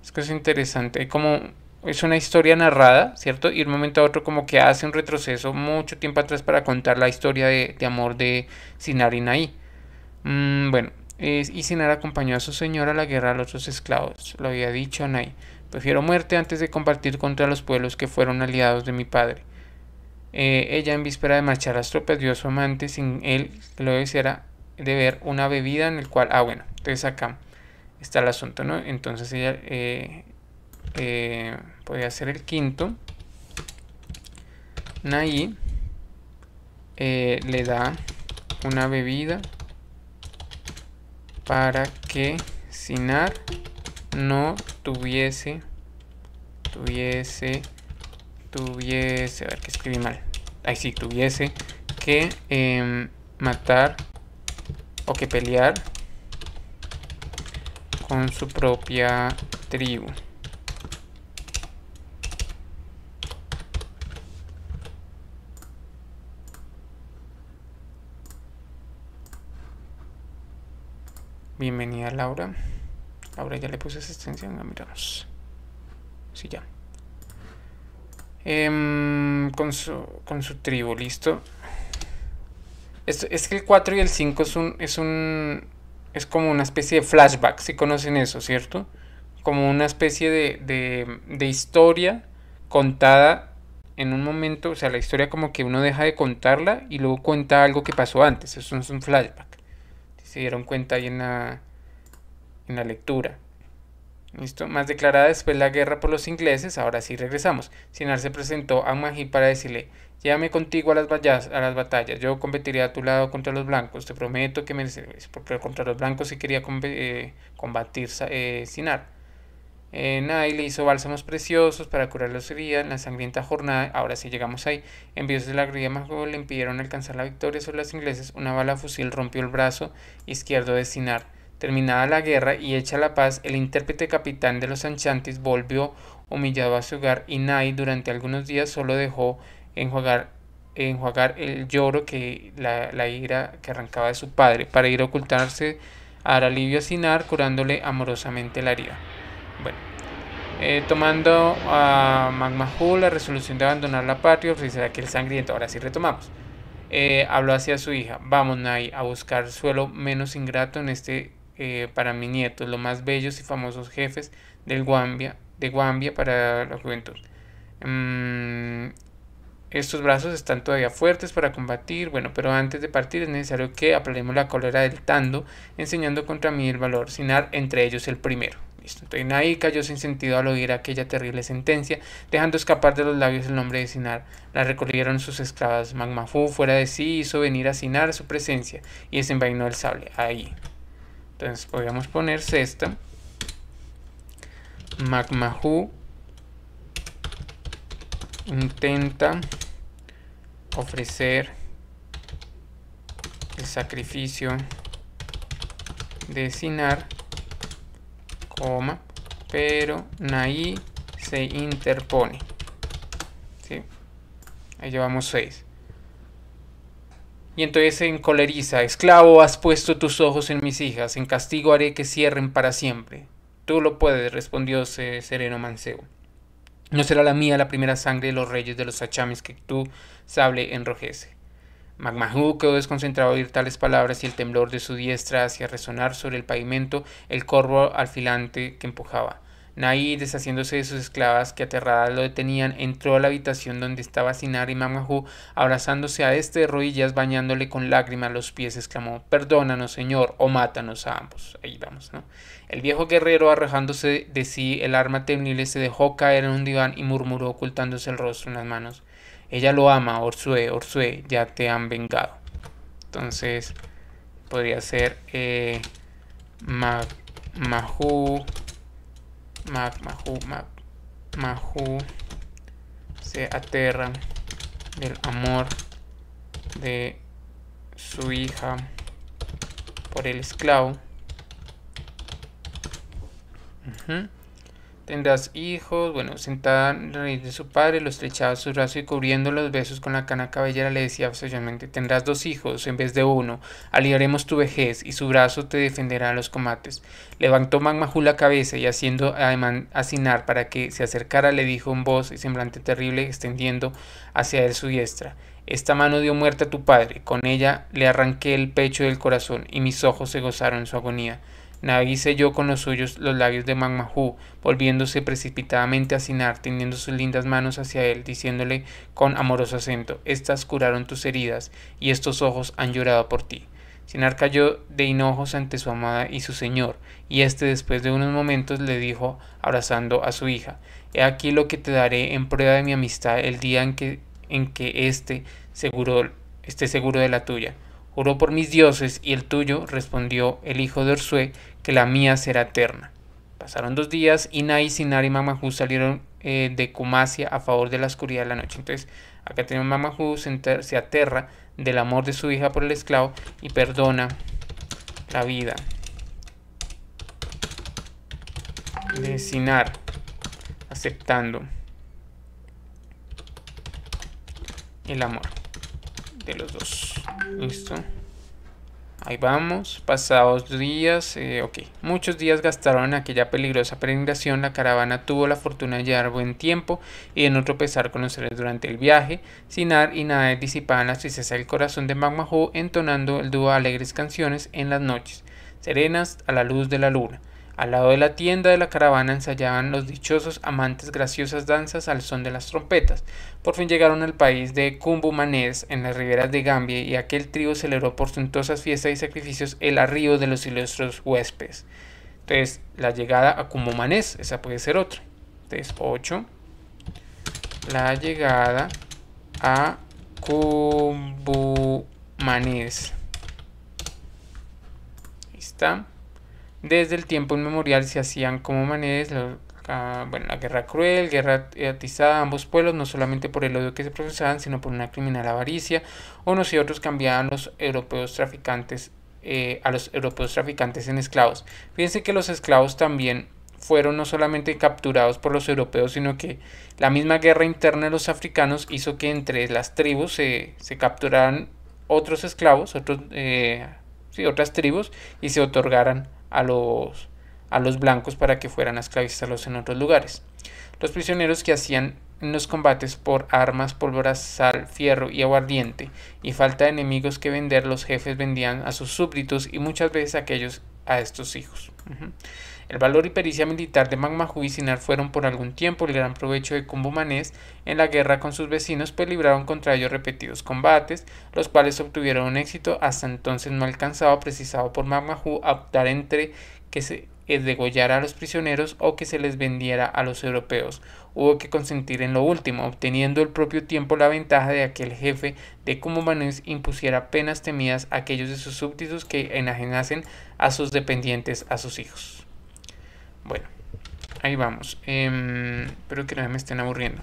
es que es interesante, como es una historia narrada, ¿cierto? Y de un momento a otro como que hace un retroceso mucho tiempo atrás para contar la historia de, de amor de Sinar y Naí. Mm, bueno, y Sinar acompañó a su señora a la guerra a los otros esclavos, lo había dicho Naí. Prefiero muerte antes de compartir contra los pueblos que fueron aliados de mi padre. Eh, ella, en víspera de marchar las tropas, dio a su amante sin él lo deseara de ver una bebida en el cual. Ah, bueno, entonces acá está el asunto, ¿no? Entonces ella eh, eh podía ser el quinto. Naí eh, le da una bebida para que Sinar no tuviese, tuviese, tuviese, a ver que escribí mal, ahí sí, tuviese que em, matar o que pelear con su propia tribu. Bienvenida Laura. Laura ya le puse extensión, miramos. Sí, ya. Em, con, su, con su tribu, listo. es que el 4 y el 5 es un, es un. Es como una especie de flashback, si conocen eso, ¿cierto? Como una especie de, de historia contada en un momento. O sea, la historia como que uno deja de contarla y luego cuenta algo que pasó antes. Eso es un flashback se dieron cuenta ahí en la, en la lectura. ¿Listo? Más declarada después la guerra por los ingleses, ahora sí regresamos. Sinar se presentó a Magí para decirle, llévame contigo a las, a las batallas, yo competiré a tu lado contra los blancos, te prometo que me... porque contra los blancos sí quería eh, combatir eh, Sinar. Nai le hizo bálsamos preciosos para curar los heridas en la sangrienta jornada. Ahora sí llegamos ahí. Envíos de la más joven le impidieron alcanzar la victoria sobre los ingleses. Una bala fusil rompió el brazo izquierdo de Sinar. Terminada la guerra y hecha la paz, el intérprete capitán de los Anchantes volvió humillado a su hogar y Nai durante algunos días solo dejó enjuagar, enjuagar el lloro que la, ira que arrancaba de su padre para ir a ocultarse a dar alivio a Sinar curándole amorosamente la herida. Eh, tomando a Magmahu la resolución de abandonar la patria, que aquel sangriento. Ahora sí retomamos. Eh, habló hacia su hija, vamos Nay, a buscar suelo menos ingrato en este eh, para mi nieto, los más bellos y famosos jefes del Guambia, de Guambia para la juventud. Mm, estos brazos están todavía fuertes para combatir, bueno, pero antes de partir es necesario que aplanemos la cólera del tando, enseñando contra mí el valor, sinar entre ellos el primero. Listo. cayó sin sentido al oír aquella terrible sentencia, dejando escapar de los labios el nombre de Sinar. La recorrieron sus esclavas. Magmahu fuera de sí, hizo venir a Sinar a su presencia y desenvainó el sable. Ahí. Entonces podríamos poner esta. Magmahu intenta ofrecer el sacrificio de Sinar pero Naí se interpone. ¿Sí? Ahí llevamos 6. Y entonces se encoleriza, esclavo, has puesto tus ojos en mis hijas, en castigo haré que cierren para siempre. Tú lo puedes, respondió sereno Mancebo. No será la mía la primera sangre de los reyes de los achames que tu sable enrojece. Magmahú quedó desconcentrado al oír tales palabras y el temblor de su diestra hacía resonar sobre el pavimento el corvo alfilante que empujaba. Naí, deshaciéndose de sus esclavas que aterradas lo detenían, entró a la habitación donde estaba Sinar y abrazándose a este de rodillas, bañándole con lágrimas los pies, exclamó, perdónanos, señor, o mátanos a ambos. Ahí vamos, ¿no? El viejo guerrero, arrojándose de sí el arma temible, se dejó caer en un diván y murmuró ocultándose el rostro en las manos. Ella lo ama, Orsue, Orsue, ya te han vengado. Entonces, podría ser eh, ma, Mahu, se aterra del amor de su hija por el esclavo. Tendrás hijos, bueno, sentada en nariz de su padre, lo estrechaba su brazo y cubriendo los besos con la cana cabellera le decía obsesionalmente, tendrás dos hijos en vez de uno, Aliaremos tu vejez y su brazo te defenderá a los combates. Levantó Magmajú la cabeza y haciendo ademán asinar para que se acercara le dijo en voz y semblante terrible extendiendo hacia él su diestra. Esta mano dio muerte a tu padre, con ella le arranqué el pecho del corazón y mis ojos se gozaron en su agonía. Naguí selló con los suyos los labios de Magmahu, volviéndose precipitadamente a Sinar, tendiendo sus lindas manos hacia él, diciéndole con amoroso acento, Estas curaron tus heridas, y estos ojos han llorado por ti. Sinar cayó de hinojos ante su amada y su señor, y éste después de unos momentos le dijo, abrazando a su hija, He aquí lo que te daré en prueba de mi amistad el día en que, en que éste seguro, esté seguro de la tuya. «Juro por mis dioses y el tuyo, respondió el hijo de Orsué, que la mía será eterna. Pasaron dos días y Nai, Sinar y Mamahu salieron eh, de Kumasia a favor de la oscuridad de la noche. Entonces, acá tenemos Mamaju se, se aterra del amor de su hija por el esclavo y perdona la vida de Sinar, aceptando el amor de los dos. ¿Listo? Ahí vamos, pasados días, eh, ok. Muchos días gastaron en aquella peligrosa peregrinación, la caravana tuvo la fortuna de llegar buen tiempo y de no tropezar con los seres durante el viaje. Sinar y nada disipaban la tristeza del corazón de Magmahu entonando el dúo alegres canciones en las noches, serenas a la luz de la luna. Al lado de la tienda de la caravana ensayaban los dichosos amantes graciosas danzas al son de las trompetas. Por fin llegaron al país de Cumbumanés, en las riberas de Gambia, y aquel trío celebró por suntuosas fiestas y sacrificios el arribo de los ilustres huéspedes. Entonces, la llegada a Cumbumanés, esa puede ser otra. Entonces, 8. La llegada a Cumbumanés. Ahí está desde el tiempo inmemorial se hacían como maneras la, ah, bueno, la guerra cruel, guerra atizada a ambos pueblos, no solamente por el odio que se procesaban sino por una criminal avaricia. Unos y otros cambiaban los europeos traficantes, eh, a los europeos traficantes en esclavos. Fíjense que los esclavos también fueron no solamente capturados por los europeos, sino que la misma guerra interna de los africanos hizo que entre las tribus se, se capturaran otros esclavos, otros, eh, otras tribus, y se otorgaran a los, a los blancos para que fueran a esclavizarlos en otros lugares. Los prisioneros que hacían los combates por armas, pólvora, sal, fierro y aguardiente, y falta de enemigos que vender, los jefes vendían a sus súbditos y muchas veces aquellos a estos hijos. El valor y pericia militar de Magmahu y fueron por algún tiempo el gran provecho de Cumbumanés en la guerra con sus vecinos, pues libraron contra ellos repetidos combates, los cuales obtuvieron un éxito hasta entonces no alcanzado, precisado por Magmahu, a optar entre que se eh, degollara a los prisioneros o que se les vendiera a los europeos. Hubo que consentir en lo último, obteniendo el propio tiempo la ventaja de que el jefe de Cumbumanés impusiera penas temidas a aquellos de sus súbditos que enajenasen a sus dependientes a sus hijos. Bueno, ahí vamos. Eh, espero que no me estén aburriendo.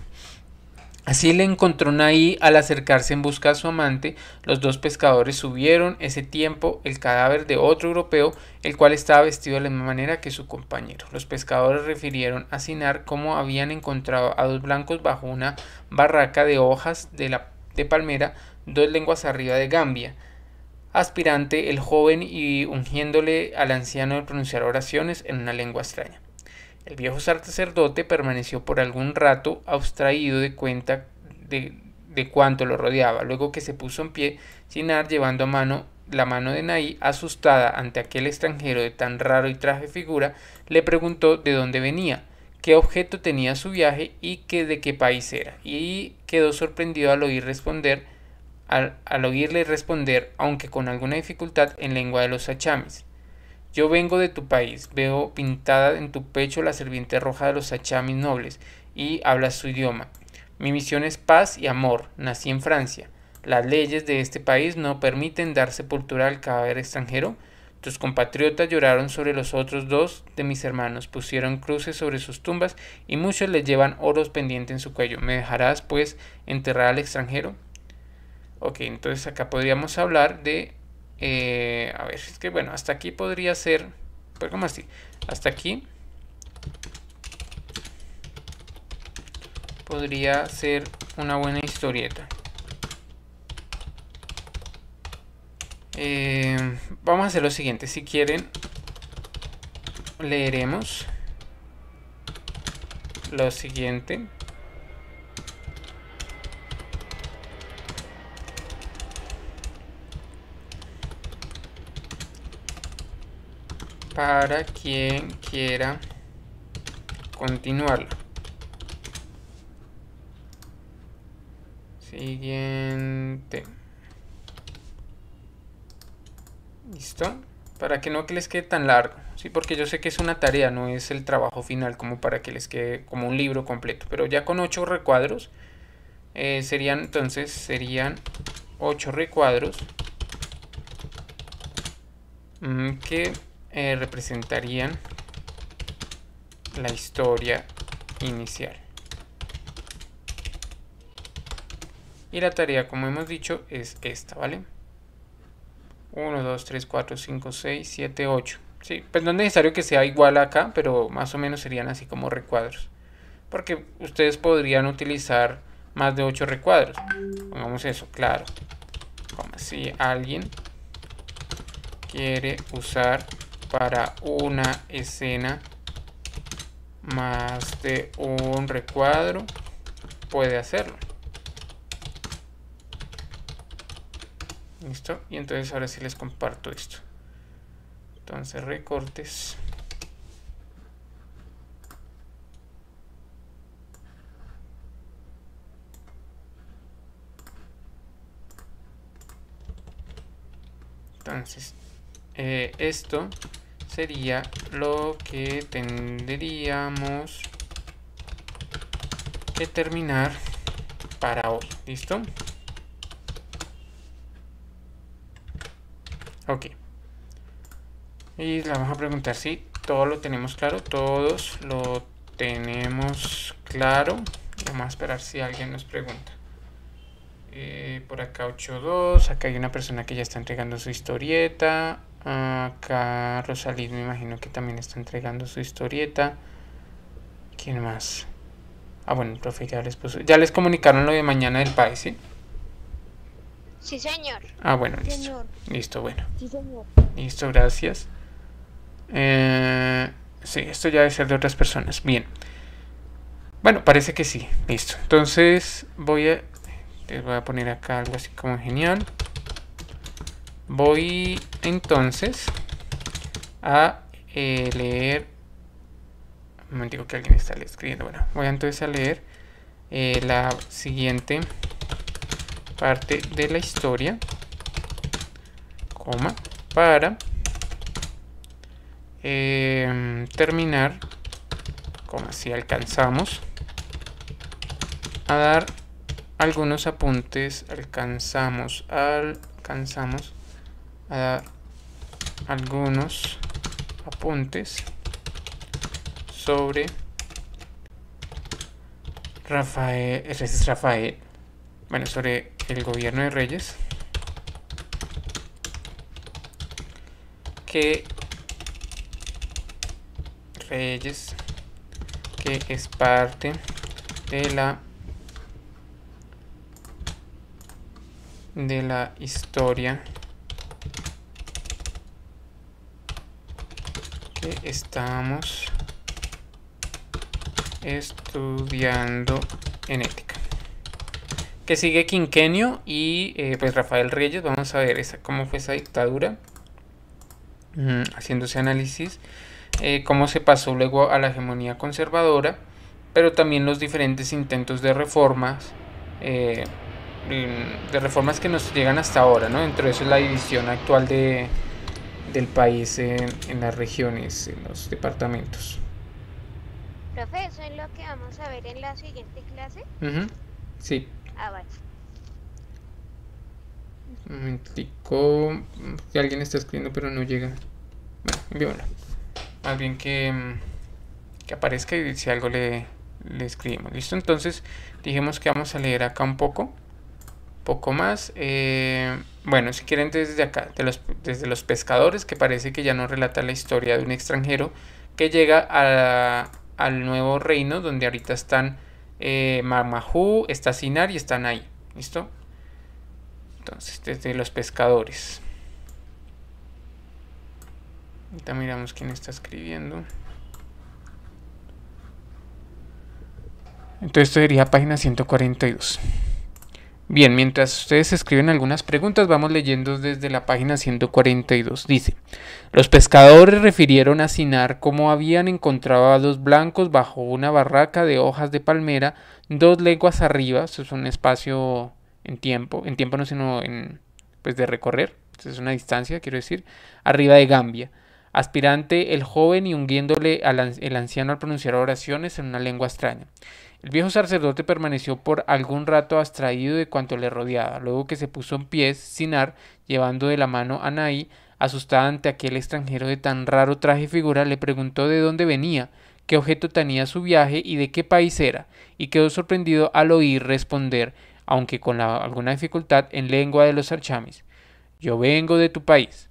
Así le encontró Naí al acercarse en busca de su amante. Los dos pescadores subieron ese tiempo el cadáver de otro europeo, el cual estaba vestido de la misma manera que su compañero. Los pescadores refirieron a Sinar cómo habían encontrado a dos blancos bajo una barraca de hojas de, la, de palmera, dos lenguas arriba de Gambia aspirante, el joven y ungiéndole al anciano de pronunciar oraciones en una lengua extraña. El viejo sacerdote permaneció por algún rato abstraído de cuenta de, de cuanto lo rodeaba, luego que se puso en pie, Sinar llevando a mano la mano de Naí, asustada ante aquel extranjero de tan raro y traje figura, le preguntó de dónde venía, qué objeto tenía su viaje y qué de qué país era, y quedó sorprendido al oír responder al, oírle responder, aunque con alguna dificultad, en lengua de los achamis. Yo vengo de tu país, veo pintada en tu pecho la serpiente roja de los achamis nobles, y hablas su idioma. Mi misión es paz y amor, nací en Francia. Las leyes de este país no permiten dar sepultura al cadáver extranjero. Tus compatriotas lloraron sobre los otros dos de mis hermanos, pusieron cruces sobre sus tumbas y muchos les llevan oros pendientes en su cuello. ¿Me dejarás, pues, enterrar al extranjero? Ok, entonces acá podríamos hablar de... Eh, a ver, es que bueno, hasta aquí podría ser... ¿cómo así? Hasta aquí podría ser una buena historieta. Eh, vamos a hacer lo siguiente. Si quieren, leeremos lo siguiente. para quien quiera continuarlo. Siguiente. ¿Listo? Para que no que les quede tan largo. Sí, porque yo sé que es una tarea, no es el trabajo final como para que les quede como un libro completo. Pero ya con ocho recuadros, eh, serían entonces, serían ocho recuadros mm, que eh, representarían la historia inicial. Y la tarea, como hemos dicho, es esta, ¿vale? 1, 2, 3, 4, 5, 6, 7, 8. Sí, pues no es necesario que sea igual acá, pero más o menos serían así como recuadros. Porque ustedes podrían utilizar más de 8 recuadros. Pongamos eso, claro. Como si alguien quiere usar para una escena más de un recuadro puede hacerlo. Listo. Y entonces ahora sí les comparto esto. Entonces recortes. Entonces eh, esto sería lo que tendríamos que terminar para hoy. ¿Listo? Ok. Y le vamos a preguntar si todo lo tenemos claro. Todos lo tenemos claro. Vamos a esperar si alguien nos pregunta. Eh, por acá 8.2. Acá hay una persona que ya está entregando su historieta. Acá Rosalid me imagino que también está entregando su historieta. ¿Quién más? Ah, bueno, profe ya les comunicaron lo de mañana del país, e, ¿sí? Sí, señor. Ah, bueno, listo. Listo, bueno. Listo, gracias. Eh, sí, esto ya debe ser de otras personas. Bien. Bueno, parece que sí. Listo. Entonces voy a... Les voy a poner acá algo así como genial. Voy entonces a eh, leer... Un momento que alguien está escribiendo. Bueno, voy entonces a leer eh, la siguiente parte de la historia. Coma. Para em, terminar. como Si alcanzamos a dar algunos apuntes. Alcanzamos. Alcanzamos a dar algunos apuntes sobre Rafael, es Rafael, bueno, sobre el gobierno de Reyes, que Reyes, que es parte de la de la historia que estamos estudiando en ética. Que sigue Quinquenio y eh, pues Rafael Reyes. Vamos a ver esa, cómo fue esa dictadura. Mm, haciéndose análisis. Eh, cómo se pasó luego a la hegemonía conservadora. Pero también los diferentes intentos de reformas. Eh, Em, de reformas que nos llegan hasta ahora, ¿no? Dentro de eso es la división actual de, del país en, en, las regiones, en los departamentos. Profe, ¿eso es lo que vamos a ver en la siguiente clase? Sí. Ah, vale. Un momentico. Alguien está escribiendo pero no llega. Bueno, envíamelo. Más bien que, em, que aparezca y si algo le, le escribimos. ¿Listo? Entonces dijimos que vamos a leer acá un poco poco más. Eh, bueno, si quieren desde acá, desde los pescadores, que parece que ya no relata la historia de un extranjero que llega al nuevo reino donde ahorita están eh, está Sinar y están ahí. ¿Listo? Entonces, desde los pescadores. Ahorita miramos quién está escribiendo. Entonces, esto sería página 142. Bien, mientras ustedes escriben algunas preguntas, vamos leyendo desde la página 142. Dice, los pescadores refirieron a Sinar cómo habían encontrado a dos blancos bajo una barraca de hojas de palmera, dos leguas arriba, eso es un espacio en tiempo, en tiempo no sino en, pues de recorrer, es una distancia, quiero decir, arriba de Gambia. Aspirante el joven y hundiéndole al, anciano al pronunciar oraciones en una lengua extraña. El viejo sacerdote permaneció por algún rato abstraído de cuanto le rodeaba, luego que se puso en pies, Sinar, llevando de la mano a Naí, asustada ante aquel extranjero de tan raro traje y figura, le preguntó de dónde venía, qué objeto tenía su viaje y de qué país era, y quedó sorprendido al oír responder, aunque con alguna dificultad, en lengua de los archamis. Yo vengo de tu país.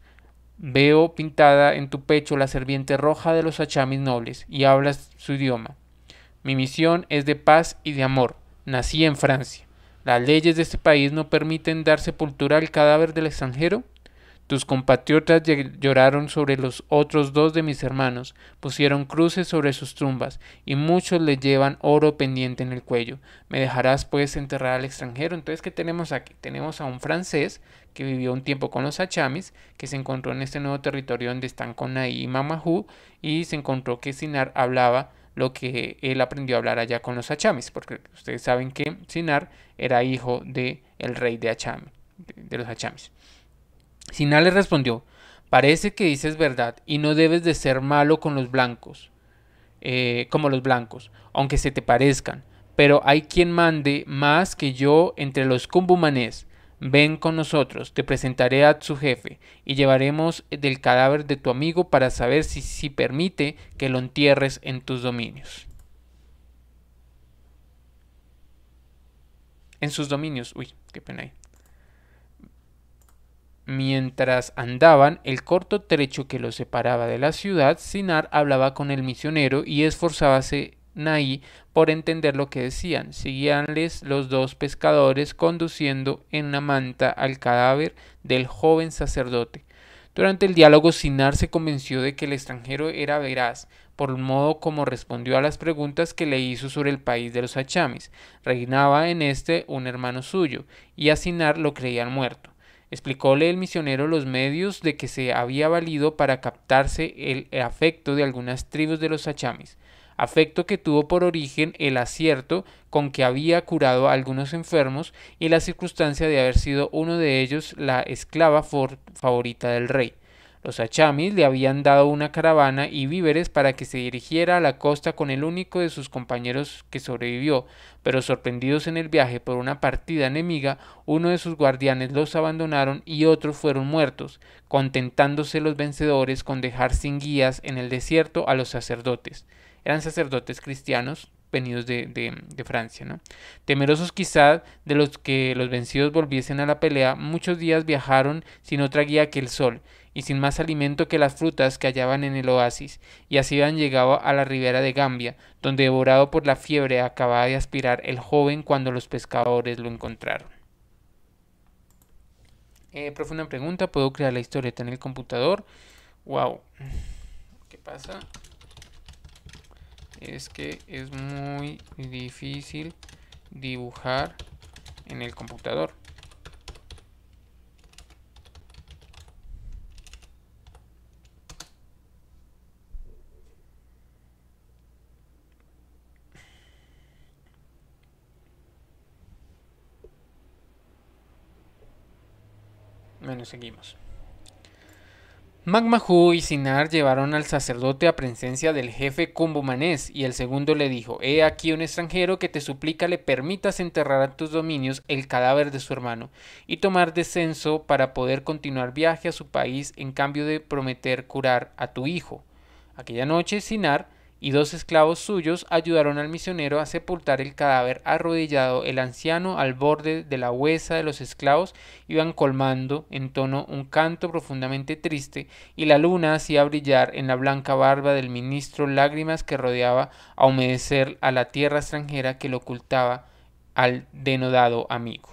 Veo pintada en tu pecho la serpiente roja de los achamis nobles, y hablas su idioma. Mi misión es de paz y de amor. Nací en Francia. Las leyes de este país no permiten dar sepultura al cadáver del extranjero. Tus compatriotas lloraron sobre los otros dos de mis hermanos, pusieron cruces sobre sus tumbas, y muchos le llevan oro pendiente en el cuello. ¿Me dejarás pues enterrar al extranjero? Entonces, ¿qué tenemos aquí? Tenemos a un francés que vivió un tiempo con los achamis, que se encontró en este nuevo territorio donde están Conaí y Mamahú, y se encontró que Sinar hablaba lo que él aprendió a hablar allá con los achamis, porque ustedes saben que Sinar era hijo del rey de, de, los achamis. Sinar le respondió, parece que dices verdad y no debes de ser malo con los blancos, eh, como los blancos, aunque se te parezcan, pero hay quien mande más que yo entre los cumbumanés, Ven con nosotros, te presentaré a su jefe, y llevaremos del cadáver de tu amigo para saber si, permite que lo entierres en tus dominios. En sus dominios, uy, qué pena Mientras andaban, el corto trecho que los separaba de la ciudad, Sinar hablaba con el misionero y esforzábase por entender lo que decían. Seguíanles los dos pescadores conduciendo en una manta al cadáver del joven sacerdote. Durante el diálogo Sinar se convenció de que el extranjero era veraz, por el modo como respondió a las preguntas que le hizo sobre el país de los achamis. Reinaba en este un hermano suyo, y a Sinar lo creían muerto. Explicóle el misionero los medios de que se había valido para captarse el afecto de algunas tribus de los achamis afecto que tuvo por origen el acierto con que había curado a algunos enfermos y la circunstancia de haber sido uno de ellos la esclava favorita del rey. Los achamis le habían dado una caravana y víveres para que se dirigiera a la costa con el único de sus compañeros que sobrevivió, pero sorprendidos en el viaje por una partida enemiga, uno de sus guardianes los abandonaron y otros fueron muertos, contentándose los vencedores con dejar sin guías en el desierto a los sacerdotes eran sacerdotes cristianos venidos de, Francia. Temerosos quizás de los que los vencidos volviesen a la pelea, muchos días viajaron sin otra guía que el sol y sin más alimento que las frutas que hallaban en el oasis, y así habían llegado a la ribera de Gambia, donde devorado por la fiebre acababa de aspirar el joven cuando los pescadores lo encontraron. Eh, profunda pregunta, ¿puedo crear la historieta en el computador? Wow. ¿Qué pasa? es que es muy difícil dibujar en el computador. Bueno, seguimos. Magmahu y Sinar llevaron al sacerdote a presencia del jefe Manés y el segundo le dijo, He aquí un extranjero que te suplica le permitas enterrar a tus dominios el cadáver de su hermano y tomar descenso para poder continuar viaje a su país en cambio de prometer curar a tu hijo. Aquella noche Sinar y dos esclavos suyos ayudaron al misionero a sepultar el cadáver arrodillado el anciano al borde de la huesa de los esclavos iban colmando en tono un canto profundamente triste y la luna hacía brillar en la blanca barba del ministro lágrimas que rodeaba a humedecer a la tierra extranjera que lo ocultaba al denodado amigo.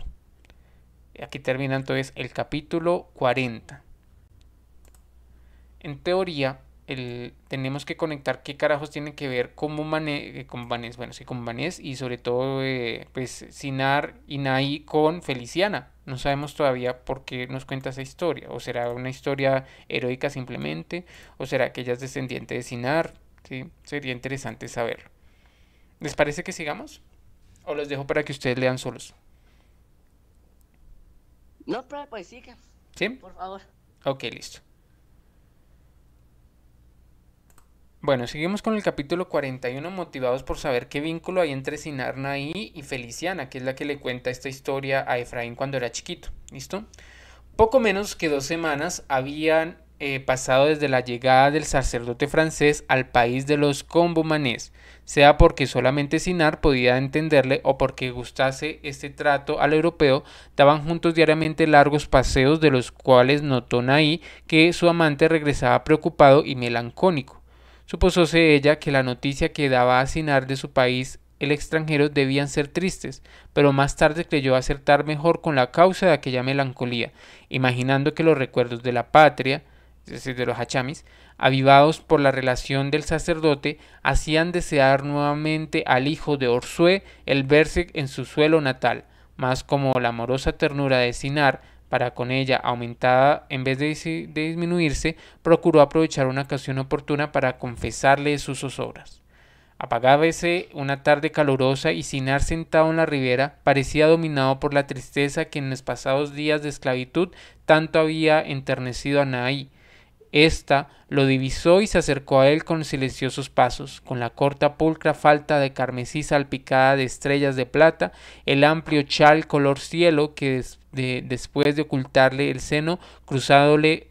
Aquí termina entonces el capítulo 40. En teoría, tenemos que conectar qué carajos tiene que ver eh, con Vanés, bueno, sí, con y sobre todo, eh, pues, Sinar y Nai con Feliciana. No sabemos todavía por qué nos cuenta esa historia. O será una historia heroica simplemente, o será que ella es descendiente de Sinar. ¿sí? Sería interesante saberlo. ¿Les parece que sigamos? ¿O los dejo para que ustedes lean solos? No, pues poesía. ¿Sí? Por favor. Ok, listo. Bueno, seguimos con el capítulo 41, motivados por saber qué vínculo hay entre Sinarnaí y Feliciana, que es la que le cuenta esta historia a Efraín cuando era chiquito. ¿Listo? Poco menos que dos semanas habían eh, pasado desde la llegada del sacerdote francés al país de los combomanés, sea porque solamente Sinar podía entenderle o porque gustase este trato al europeo, daban juntos diariamente largos paseos de los cuales notó Naí que su amante regresaba preocupado y melancólico supusose ella que la noticia que daba a Sinar de su país el extranjero debían ser tristes, pero más tarde creyó acertar mejor con la causa de aquella melancolía, imaginando que los recuerdos de la patria, es decir, de los hachamis, avivados por la relación del sacerdote, hacían desear nuevamente al hijo de Orsué el verse en su suelo natal, más como la amorosa ternura de Sinar para con ella aumentada en vez de, disminuirse, procuró aprovechar una ocasión oportuna para confesarle sus zozobras. Apagábase una tarde calurosa y sin Sinar sentado en la ribera parecía dominado por la tristeza que en los pasados días de esclavitud tanto había enternecido a Naí. Esta lo divisó y se acercó a él con silenciosos pasos, con la corta pulcra falta de carmesí salpicada de estrellas de plata, el amplio chal color cielo que después de ocultarle el seno, le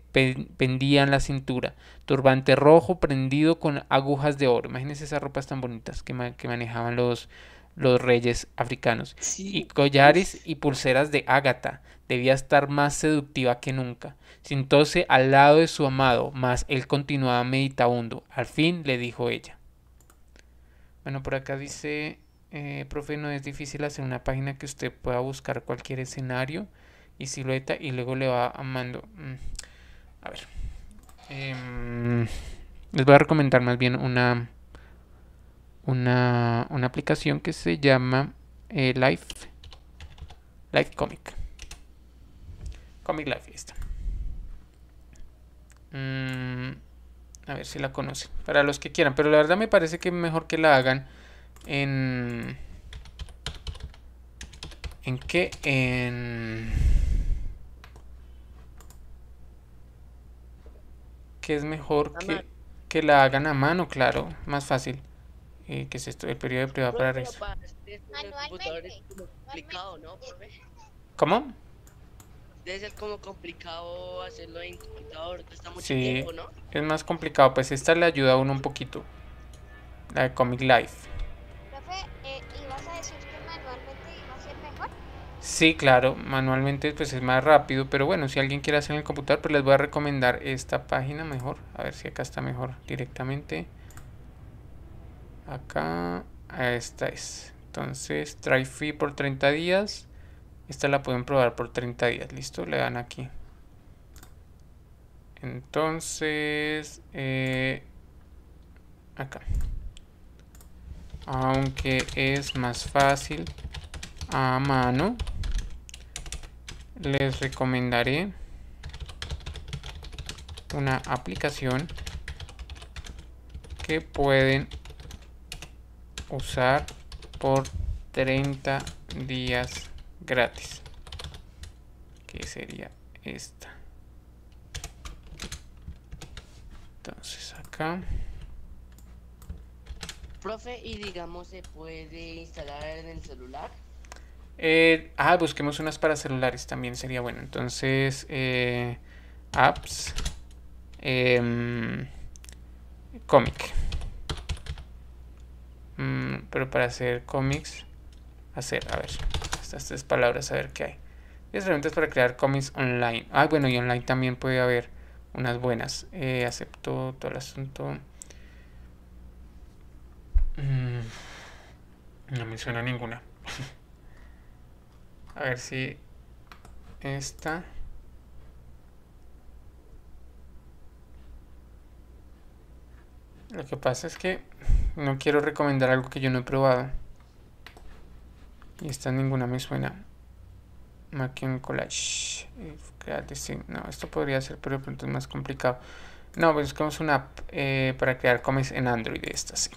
pendía en la cintura, turbante rojo prendido con agujas de oro. Imagínense esas ropas tan bonitas que manejaban los, los reyes africanos. Y collares y pulseras de ágata. Debía estar más seductiva que nunca. entonces al lado de su amado, mas él continuaba meditabundo. Al fin le dijo ella. Bueno, por acá dice, eh, profe, no es difícil hacer una página que usted pueda buscar cualquier escenario y silueta y luego le va amando. mando. Mm, a ver. Em, les voy a recomendar más bien una una, una aplicación que se llama eh, Life life Comic. Comic Life mm, a ver si la conoce Para los que quieran. Pero la verdad me parece que mejor que la hagan en... ¿En qué? En... Que es mejor que, que la hagan a mano, claro. Más fácil. Eh, que es el periodo de prueba para registro. ¿no, ¿Cómo? Debe ser como complicado hacerlo en computador, está mucho tiempo, ¿no? es más complicado, pues esta le ayuda a uno un poquito, la de Comic Life. Profe, eh, ¿y vas a decir que manualmente iba a ser mejor? Sí, claro, manualmente pues es más rápido, pero bueno, si alguien quiere hacerlo en el computador, pues les voy a recomendar esta página mejor, a ver si acá está mejor directamente. Acá, esta es. Entonces, try free por 30 días. Esta la pueden probar por 30 días. Listo, le dan aquí. Entonces, eh, acá. Aunque es más fácil a mano, les recomendaré una aplicación que pueden usar por 30 días gratis que sería esta entonces acá profe y digamos se puede instalar en el celular eh, ah busquemos unas para celulares también sería bueno entonces eh, apps eh, comic Mm, pero para hacer cómics, hacer, a ver, estas tres palabras, a ver qué hay. es herramientas para crear cómics online. Ah, bueno, y online también puede haber unas buenas. Eh, acepto todo el asunto. Mm, no me suena ninguna. (laughs) a ver si esta. Lo que pasa es que no quiero recomendar algo que yo no he probado. Y esta ninguna me suena. Making Collage. No, esto podría ser, pero de pronto es más complicado. No, buscamos una app eh, para crear comics en Android. Esta sí.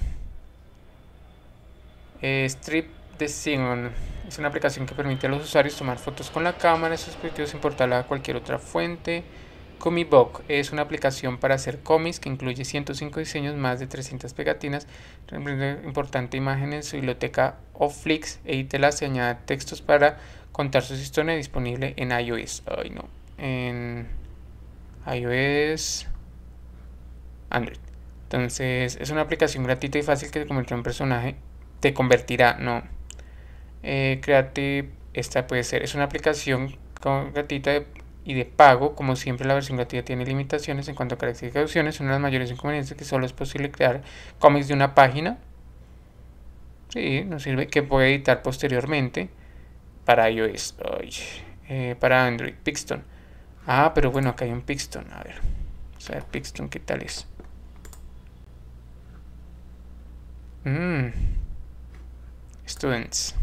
Eh, Strip de es una aplicación que permite a los usuarios tomar fotos con la cámara sus importarla a cualquier otra fuente. ComiBook es una aplicación para hacer cómics que incluye 105 diseños, más de 300 pegatinas, importante imagen en su biblioteca Flix, edítelas y añade textos para contar sus historias disponible en iOS. Ay, no. En iOS Android. Entonces, es una aplicación gratuita y fácil que te convertirá en un personaje. Te convertirá, no. Eh, esta puede ser. Es una aplicación gratuita de y de pago, como siempre la versión gratuita tiene limitaciones en cuanto a características opciones, una de las mayores inconvenientes es que solo es posible crear cómics de una página, sí, nos sirve que puede editar posteriormente para iOS, eh, para Android, Pixton. Ah, pero bueno, acá hay un Pixton, a ver, vamos a Pixton qué tal es. Mm. Students.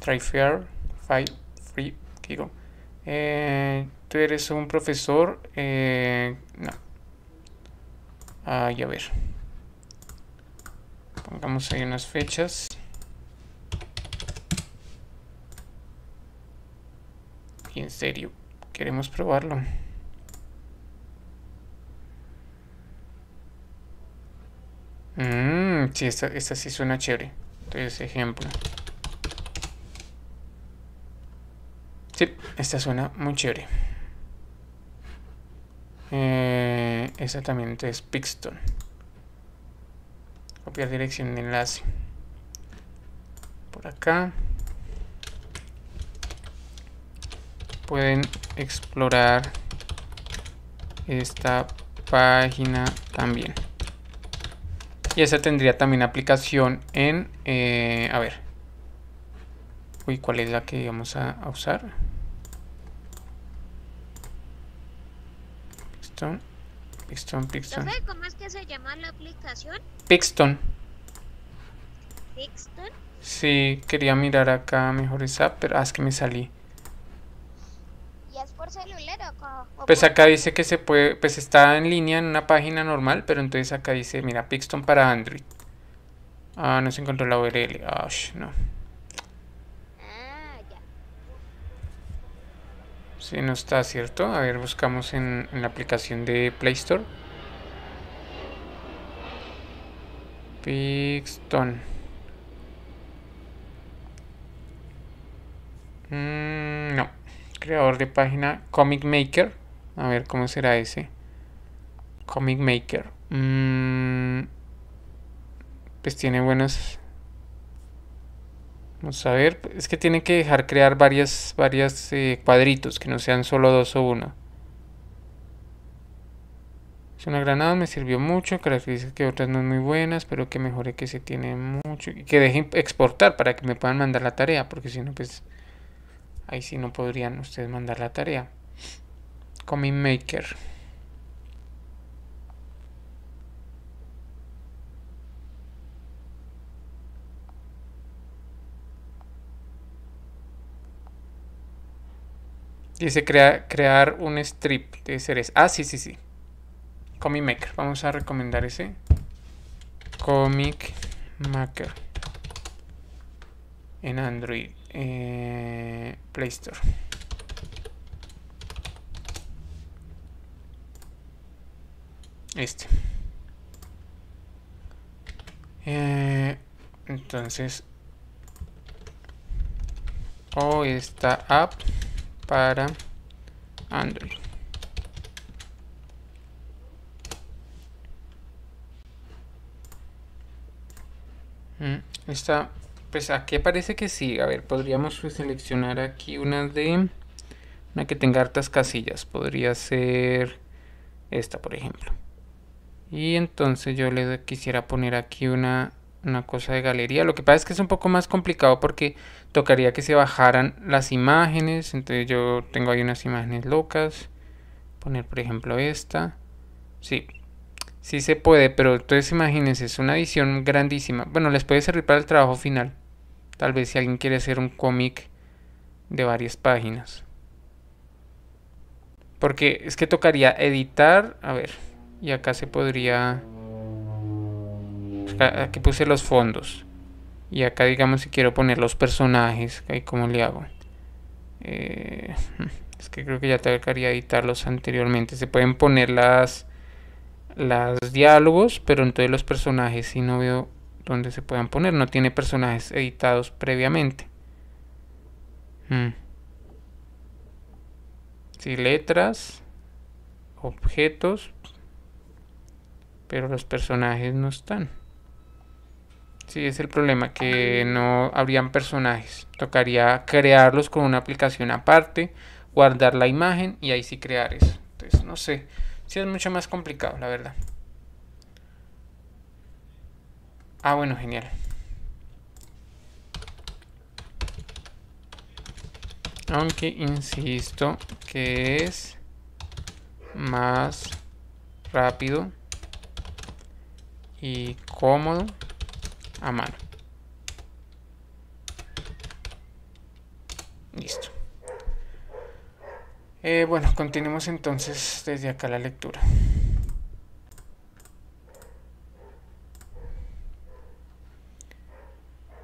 Try fair, file, free, digo eh, tú eres un profesor. Eh, no. Ah, a ver. Pongamos ahí unas fechas. Y en serio, queremos probarlo. Mmm, sí, esta, esta sí suena chévere. Entonces, ejemplo. esta suena muy chévere. Eh, esa también es Pixton. Copiar dirección de enlace. Por acá. Pueden explorar esta página también. Y esa tendría también aplicación en... Eh, a ver. Uy, ¿cuál es la que vamos a usar? Pixton. Pixton, ¿Cómo es que se llama la aplicación? Pixton. ¿Pixton? Sí, quería mirar acá mejor esa, pero haz ah, que me salí. ¿Y es por celular o, Pues acá dice que se puede, pues está en línea en una página normal, pero entonces acá dice, mira, Pixton para Android. Ah, no se encontró la URL. Ah, no. si no está, ¿cierto? A ver, buscamos en, la aplicación de Play Store. Pixton. Mm, no. Creador de página Comic Maker. A ver cómo será ese. Comic Maker. Mm, pues tiene buenas Vamos a ver, es que tiene que dejar crear varias, varias eh, cuadritos, que no sean solo dos o uno. Es una granada, me sirvió mucho, creo que otras no es muy buenas, pero que mejore que se tiene mucho. Y que dejen exportar para que me puedan mandar la tarea, porque si no, pues ahí sí no podrían ustedes mandar la tarea. coming Maker. Dice crea, crear un strip de seres Ah, sí, sí, sí. Comic Maker. Vamos a recomendar ese. Comic Maker. En Android. Eh, Play Store. Este. Eh, entonces. oh, esta app para Android. Mm, esta, pues aquí parece que sí. A ver, podríamos seleccionar aquí una de... Una que tenga hartas casillas. Podría ser esta, por ejemplo. Y entonces yo le quisiera poner aquí una una cosa de galería. Lo que pasa es que es un poco más complicado porque tocaría que se bajaran las imágenes. Entonces yo tengo ahí unas imágenes locas. Poner por ejemplo esta. Sí, sí se puede, pero entonces imagínense, es una edición grandísima. Bueno, les puede servir para el trabajo final. Tal vez si alguien quiere hacer un cómic de varias páginas. Porque es que tocaría editar, a ver, y acá se podría aquí puse los fondos y acá digamos si quiero poner los personajes ahí cómo le hago eh, (laughs) es que creo que ya te editarlos anteriormente se pueden poner las las diálogos pero entonces los personajes si no veo dónde se puedan poner no tiene personajes editados previamente si hmm. sí, letras objetos pero los personajes no están Sí, es el problema, que no habrían personajes. Tocaría crearlos con una aplicación aparte, guardar la imagen y ahí sí crear eso. Entonces, no sé. Sí es mucho más complicado, la verdad. Ah, bueno, genial. Aunque insisto que es más rápido y cómodo a mano. Listo. Eh, bueno, continuemos entonces desde acá la lectura.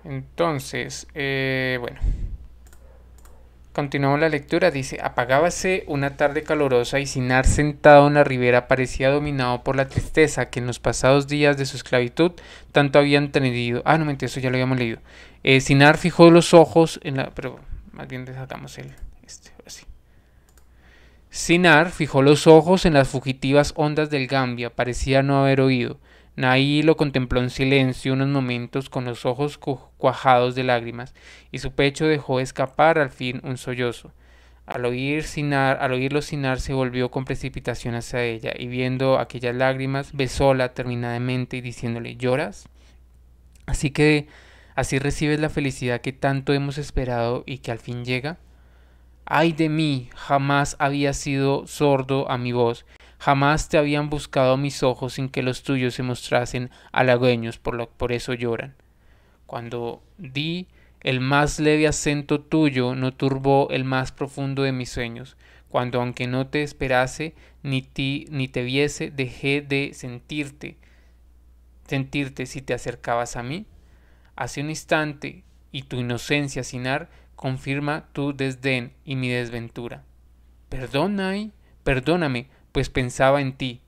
Entonces, eh, bueno. Continuamos la lectura, dice, apagábase una tarde calurosa y Sinar sentado en la ribera parecía dominado por la tristeza que en los pasados días de su esclavitud tanto habían tenido. Ah, no, entiendo eso ya lo habíamos leído. Eh, Sinar fijó los ojos en la... pero más bien el... Este, Sinar fijó los ojos en las fugitivas ondas del Gambia, parecía no haber oído. Nahí lo contempló en silencio unos momentos con los ojos cuajados de lágrimas, y su pecho dejó escapar al fin un sollozo. Al, oír sinar, al oírlo sinar se volvió con precipitación hacia ella, y viendo aquellas lágrimas, besóla terminadamente y diciéndole ¿Lloras? Así que así recibes la felicidad que tanto hemos esperado y que al fin llega. Ay de mí, jamás había sido sordo a mi voz, Jamás te habían buscado mis ojos sin que los tuyos se mostrasen halagüeños, por, lo, por eso lloran. Cuando di el más leve acento tuyo, no turbó el más profundo de mis sueños. Cuando aunque no te esperase, ni, ti, ni te viese, dejé de sentirte, sentirte si te acercabas a mí. Hace un instante, y tu inocencia, Sinar, confirma tu desdén y mi desventura. Perdona, perdóname, pues pensaba en ti.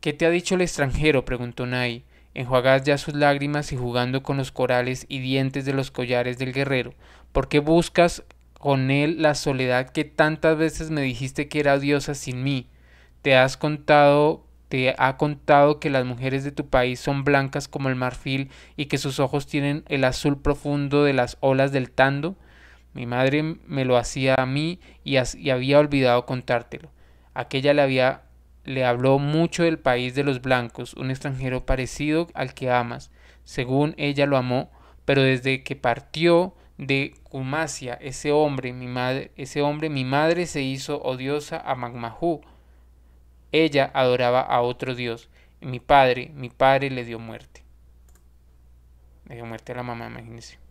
¿Qué te ha dicho el extranjero? preguntó Nai, enjuagadas ya sus lágrimas y jugando con los corales y dientes de los collares del guerrero. ¿Por qué buscas con él la soledad que tantas veces me dijiste que era odiosa sin mí? Te has contado te ha contado que las mujeres de tu país son blancas como el marfil y que sus ojos tienen el azul profundo de las olas del Tando? Mi madre me lo hacía a mí y había olvidado contártelo. Aquella le había le habló mucho del país de los blancos, un extranjero parecido al que amas, según ella lo amó, pero desde que partió de Kumasia, ese hombre, mi madre, ese hombre, mi madre se hizo odiosa a Magmahu. Ella adoraba a otro dios. mi padre, mi padre le dio muerte. Le dio muerte a la mamá, imagínense.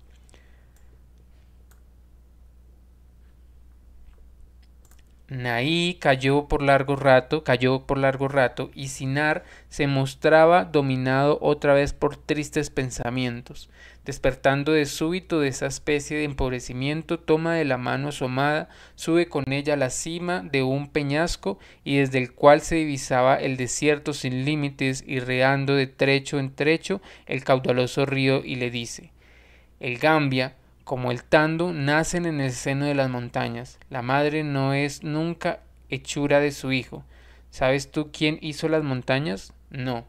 Naí cayó por largo rato, cayó por largo rato, y Sinar se mostraba dominado otra vez por tristes pensamientos. Despertando de súbito de esa especie de empobrecimiento, toma de la mano asomada, sube con ella a la cima de un peñasco y desde el cual se divisaba el desierto sin límites y reando de trecho en trecho el caudaloso río y le dice, El Gambia, como el tando, nacen en el seno de las montañas. La madre no es nunca hechura de su hijo. ¿Sabes tú quién hizo las montañas? No.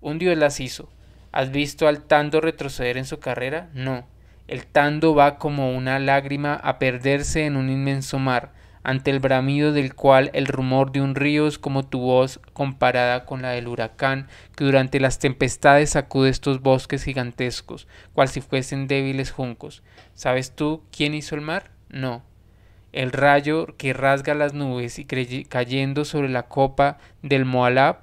Un dios las hizo. ¿Has visto al tando retroceder en su carrera? No. El tando va como una lágrima a perderse en un inmenso mar ante el bramido del cual el rumor de un río es como tu voz comparada con la del huracán, que durante las tempestades sacude estos bosques gigantescos, cual si fuesen débiles juncos. ¿Sabes tú quién hizo el mar? No. El rayo que rasga las nubes y cayendo sobre la copa del Moalab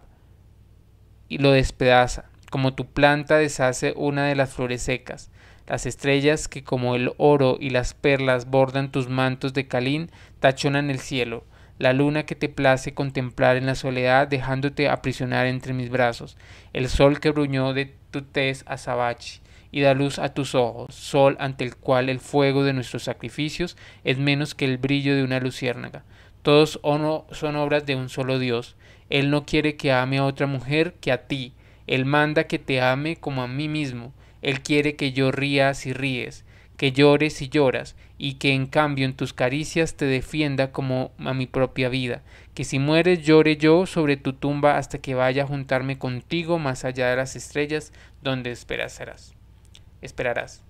y lo despedaza, como tu planta deshace una de las flores secas. Las estrellas que como el oro y las perlas bordan tus mantos de calín tachonan el cielo. La luna que te place contemplar en la soledad dejándote aprisionar entre mis brazos. El sol que bruñó de tu tez azabache y da luz a tus ojos, sol ante el cual el fuego de nuestros sacrificios es menos que el brillo de una luciérnaga. Todos son obras de un solo Dios. Él no quiere que ame a otra mujer que a ti. Él manda que te ame como a mí mismo. Él quiere que yo rías y ríes, que llores y lloras, y que en cambio en tus caricias te defienda como a mi propia vida, que si mueres llore yo sobre tu tumba hasta que vaya a juntarme contigo más allá de las estrellas donde esperarás. Esperarás.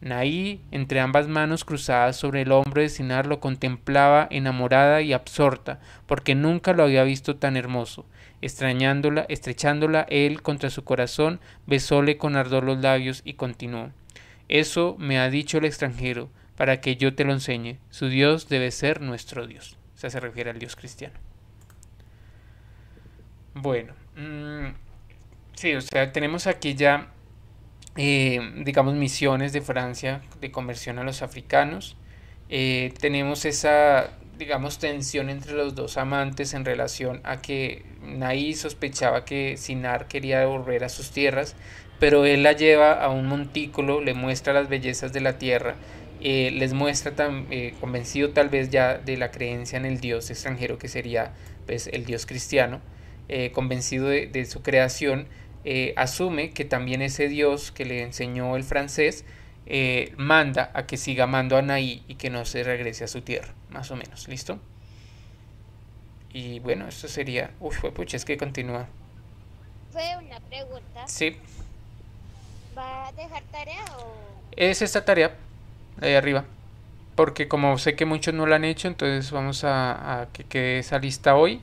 Naí, entre ambas manos cruzadas sobre el hombro de Sinar, lo contemplaba enamorada y absorta, porque nunca lo había visto tan hermoso. Extrañándola, estrechándola él contra su corazón, besóle con ardor los labios y continuó. Eso me ha dicho el extranjero, para que yo te lo enseñe. Su Dios debe ser nuestro Dios. O sea, se refiere al Dios cristiano. Bueno, mm, sí, o sea, tenemos aquí ya, eh, digamos, misiones de Francia de conversión a los africanos. Eh, tenemos esa digamos, tensión entre los dos amantes en relación a que Naí sospechaba que Sinar quería volver a sus tierras, pero él la lleva a un montículo, le muestra las bellezas de la tierra, eh, les muestra, tan, eh, convencido tal vez ya de la creencia en el dios extranjero que sería pues, el dios cristiano, eh, convencido de, de, su creación, asume que también ese dios que le enseñó el francés manda a que siga amando a Naí y que no se regrese a su tierra más o menos, ¿listo? Y bueno, esto sería... Uf, pucha, es que continúa. Fue una pregunta. Sí. ¿Va a dejar tarea o...? Es esta tarea, ahí arriba. Porque como sé que muchos no la han hecho, entonces vamos a, a que quede esa lista hoy.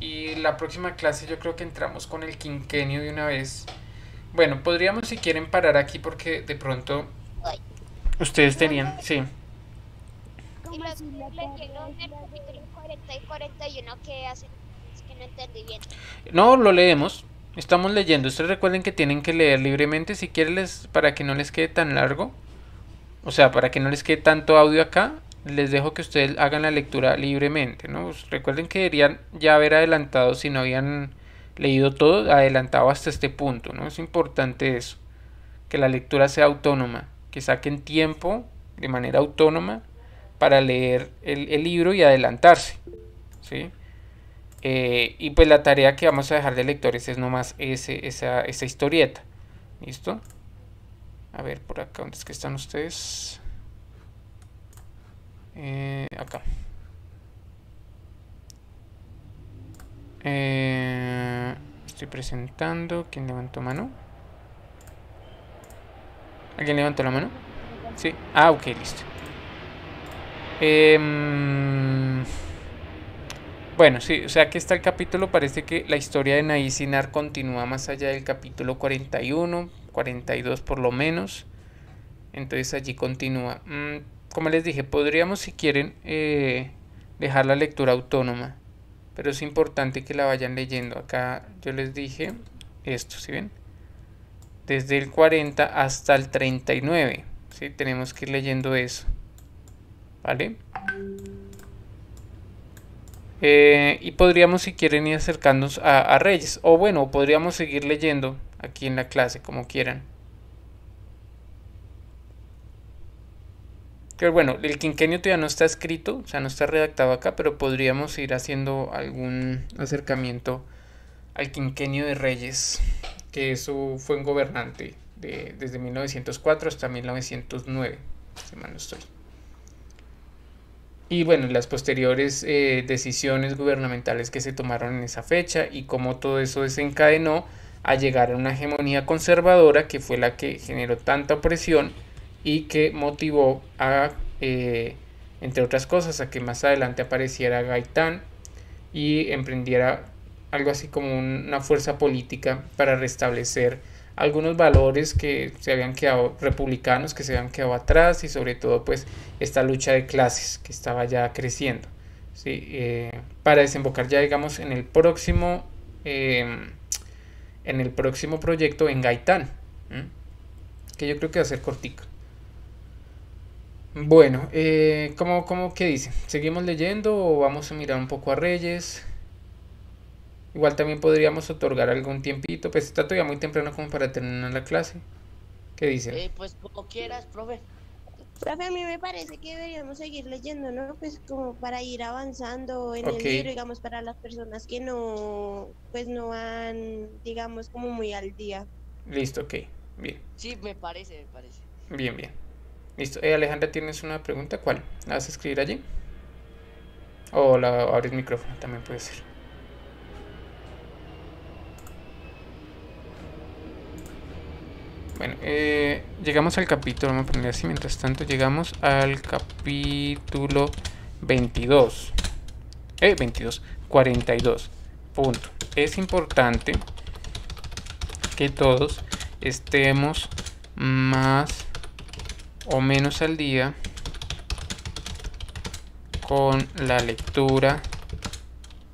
Y la próxima clase yo creo que entramos con el quinquenio de una vez. Bueno, podríamos si quieren parar aquí porque de pronto... Ustedes tenían, sí no lo leemos. Estamos leyendo. Ustedes recuerden que tienen que leer libremente si quieren para que no les quede tan largo. O sea, para que no les quede tanto audio acá, les dejo que ustedes hagan la lectura libremente, ¿no? Pues recuerden que deberían ya haber adelantado si no habían leído todo, adelantado hasta este punto, ¿no? Es importante eso, que la lectura sea autónoma, que saquen tiempo de manera autónoma para leer el, libro y adelantarse. ¿sí? Eh, y pues la tarea que vamos a dejar de lectores es nomás esa, historieta. ¿Listo? A ver, por acá, ¿dónde es que están ustedes? Eh, acá. Eh, estoy presentando. ¿Quién levantó mano? ¿Alguien levantó la mano? Sí. Ah, ok, listo. Em, bueno, sí, o sea, aquí está el capítulo. Parece que la historia de Naí Sinar continúa más allá del capítulo 41, 42 por lo menos. Entonces allí continúa. Mm, como les dije, podríamos, si quieren, eh, dejar la lectura autónoma. Pero es importante que la vayan leyendo. Acá yo les dije esto, ¿sí ven? Desde el 40 hasta el 39. ¿sí? Tenemos que ir leyendo eso. Eh, y podríamos si quieren ir acercándonos a, Reyes. O bueno, podríamos seguir leyendo aquí en la clase, como quieran. Pero bueno, el quinquenio todavía no está escrito, o sea, no está redactado acá, pero podríamos ir haciendo algún acercamiento al quinquenio de Reyes, que eso fue un gobernante desde 1904 hasta 1909, si estoy y bueno, las posteriores eh, decisiones gubernamentales que se tomaron en esa fecha y cómo todo eso desencadenó a llegar a una hegemonía conservadora que fue la que generó tanta opresión y que motivó a, eh, entre otras cosas, a que más adelante apareciera Gaitán y emprendiera algo así como una fuerza política para restablecer algunos valores que se habían quedado republicanos, que se habían quedado atrás y sobre todo pues esta lucha de clases que estaba ya creciendo. Eh, para desembocar ya digamos en el próximo, em, en el próximo proyecto en Gaitán, que yo creo que va a ser cortico. Bueno, como eh, ¿cómo, que dice? ¿Seguimos leyendo o vamos a mirar un poco a Reyes? Igual también podríamos otorgar algún tiempito, pues está todavía muy temprano como para terminar la clase. ¿Qué dice? Eh, pues como quieras, profe. a mí me parece que deberíamos seguir leyendo, ¿no? Pues como para ir avanzando en el libro, digamos, para las personas que no, pues no van, digamos, como muy al día. Listo, ok, bien. Sí, me parece, me parece. Bien, bien. Listo. Eh, Alejandra, ¿tienes una pregunta? ¿Cuál? ¿La vas a escribir allí? O la abres micrófono, también puede ser. Bueno, eh, llegamos al capítulo, vamos a poner así, mientras tanto llegamos al capítulo 22. Eh, 22, 42. Punto. Es importante que todos estemos más o menos al día con la lectura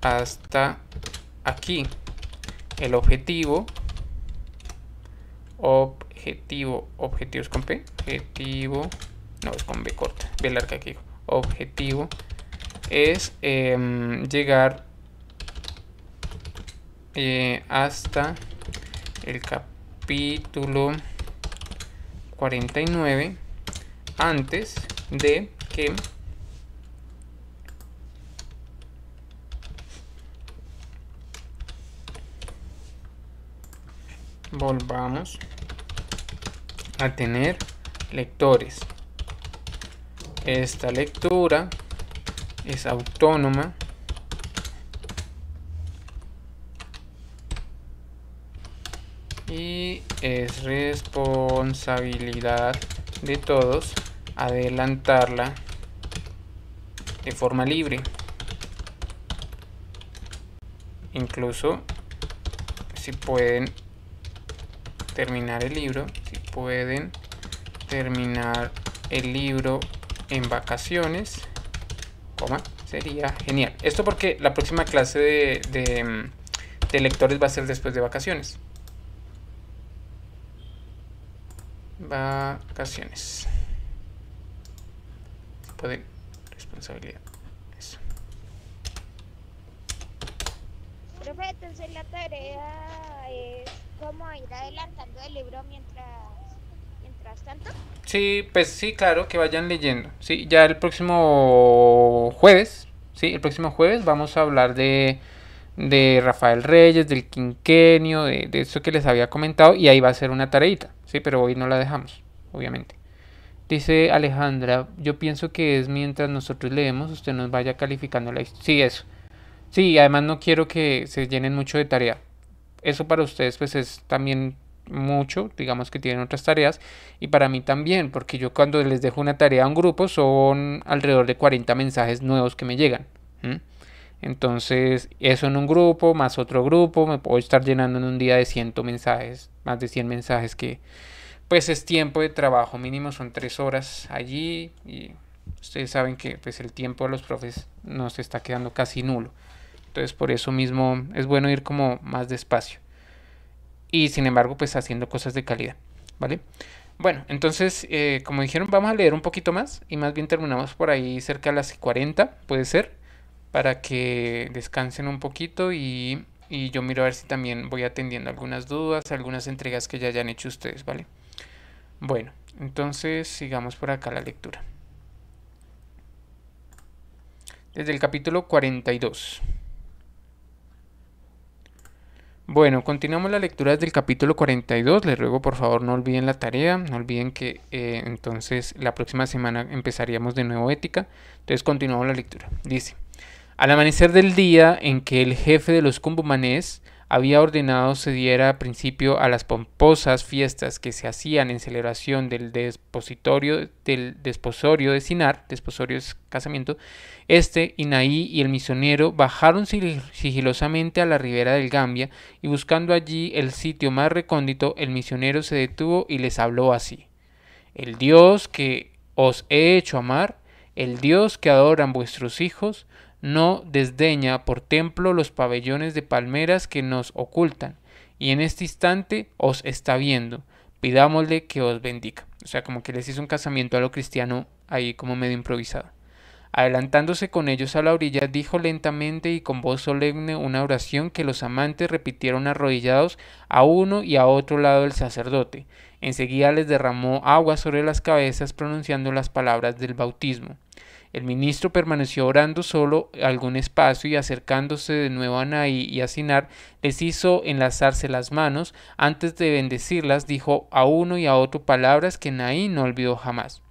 hasta aquí. El objetivo o objetivo, objetivos con P, objetivo, no, es con B corta, B larga que objetivo es em, llegar eh, hasta el capítulo 49 antes de que volvamos a tener lectores. Esta lectura es autónoma. Y es responsabilidad de todos adelantarla de forma libre. Incluso si pueden terminar el libro, pueden terminar el libro en vacaciones, sería genial. Esto porque la próxima clase mm, de, lectores va a ser después de vacaciones. Vacaciones. Pueden, responsabilidad. Eso. Profe, entonces la tarea es cómo ir adelantando el libro mientras Sí, pues sí, claro, que vayan leyendo. Sí, ya el próximo jueves, sí, el próximo jueves vamos a hablar de, de Rafael Reyes, del quinquenio, de, eso que les había comentado, y ahí va a ser una tareita, sí, pero hoy no la dejamos, obviamente. Dice Alejandra, yo pienso que es mientras nosotros leemos, usted nos vaya calificando la historia. Sí, eso. Sí, además no quiero que se llenen mucho de tarea. Eso para ustedes pues es también mucho, digamos que tienen otras tareas, y para mí también, porque yo cuando les dejo una tarea a un grupo son alrededor de 40 mensajes nuevos que me llegan. Entonces, eso en un grupo, más otro grupo, me puedo estar llenando en un día de 100 mensajes, más de 100 mensajes que pues es tiempo de trabajo mínimo, son 3 horas allí y ustedes saben que pues el tiempo de los profes nos está quedando casi nulo. Entonces, por eso mismo es bueno ir como más despacio y sin embargo pues haciendo cosas de calidad, ¿vale? Bueno, entonces eh, como dijeron vamos a leer un poquito más y más bien terminamos por ahí cerca de las 40, puede ser, para que descansen un poquito y, y yo miro a ver si también voy atendiendo algunas dudas, algunas entregas que ya hayan hecho ustedes, ¿vale? Bueno, entonces sigamos por acá la lectura. Desde el capítulo 42. Bueno, continuamos la lectura del capítulo 42. Les ruego por favor no olviden la tarea, no olviden que eh, entonces la próxima semana empezaríamos de nuevo ética. Entonces continuamos la lectura. Dice, al amanecer del día en que el jefe de los cumbumanés había ordenado se diera principio a las pomposas fiestas que se hacían en celebración del despositorio del desposorio de Sinar, desposorio es casamiento, este, Inaí y el misionero bajaron sigilosamente a la ribera del Gambia y buscando allí el sitio más recóndito, el misionero se detuvo y les habló así. El Dios que os he hecho amar, el Dios que adoran vuestros hijos, no desdeña por templo los pabellones de palmeras que nos ocultan, y en este instante os está viendo. Pidámosle que os bendiga. O sea, como que les hizo un casamiento a lo cristiano ahí como medio improvisado. Adelantándose con ellos a la orilla, dijo lentamente y con voz solemne una oración que los amantes repitieron arrodillados a uno y a otro lado del sacerdote. Enseguida les derramó agua sobre las cabezas pronunciando las palabras del bautismo. El ministro permaneció orando solo algún espacio y acercándose de nuevo a Naí y a Sinar, les hizo enlazarse las manos. Antes de bendecirlas, dijo a uno y a otro palabras que Naí no olvidó jamás.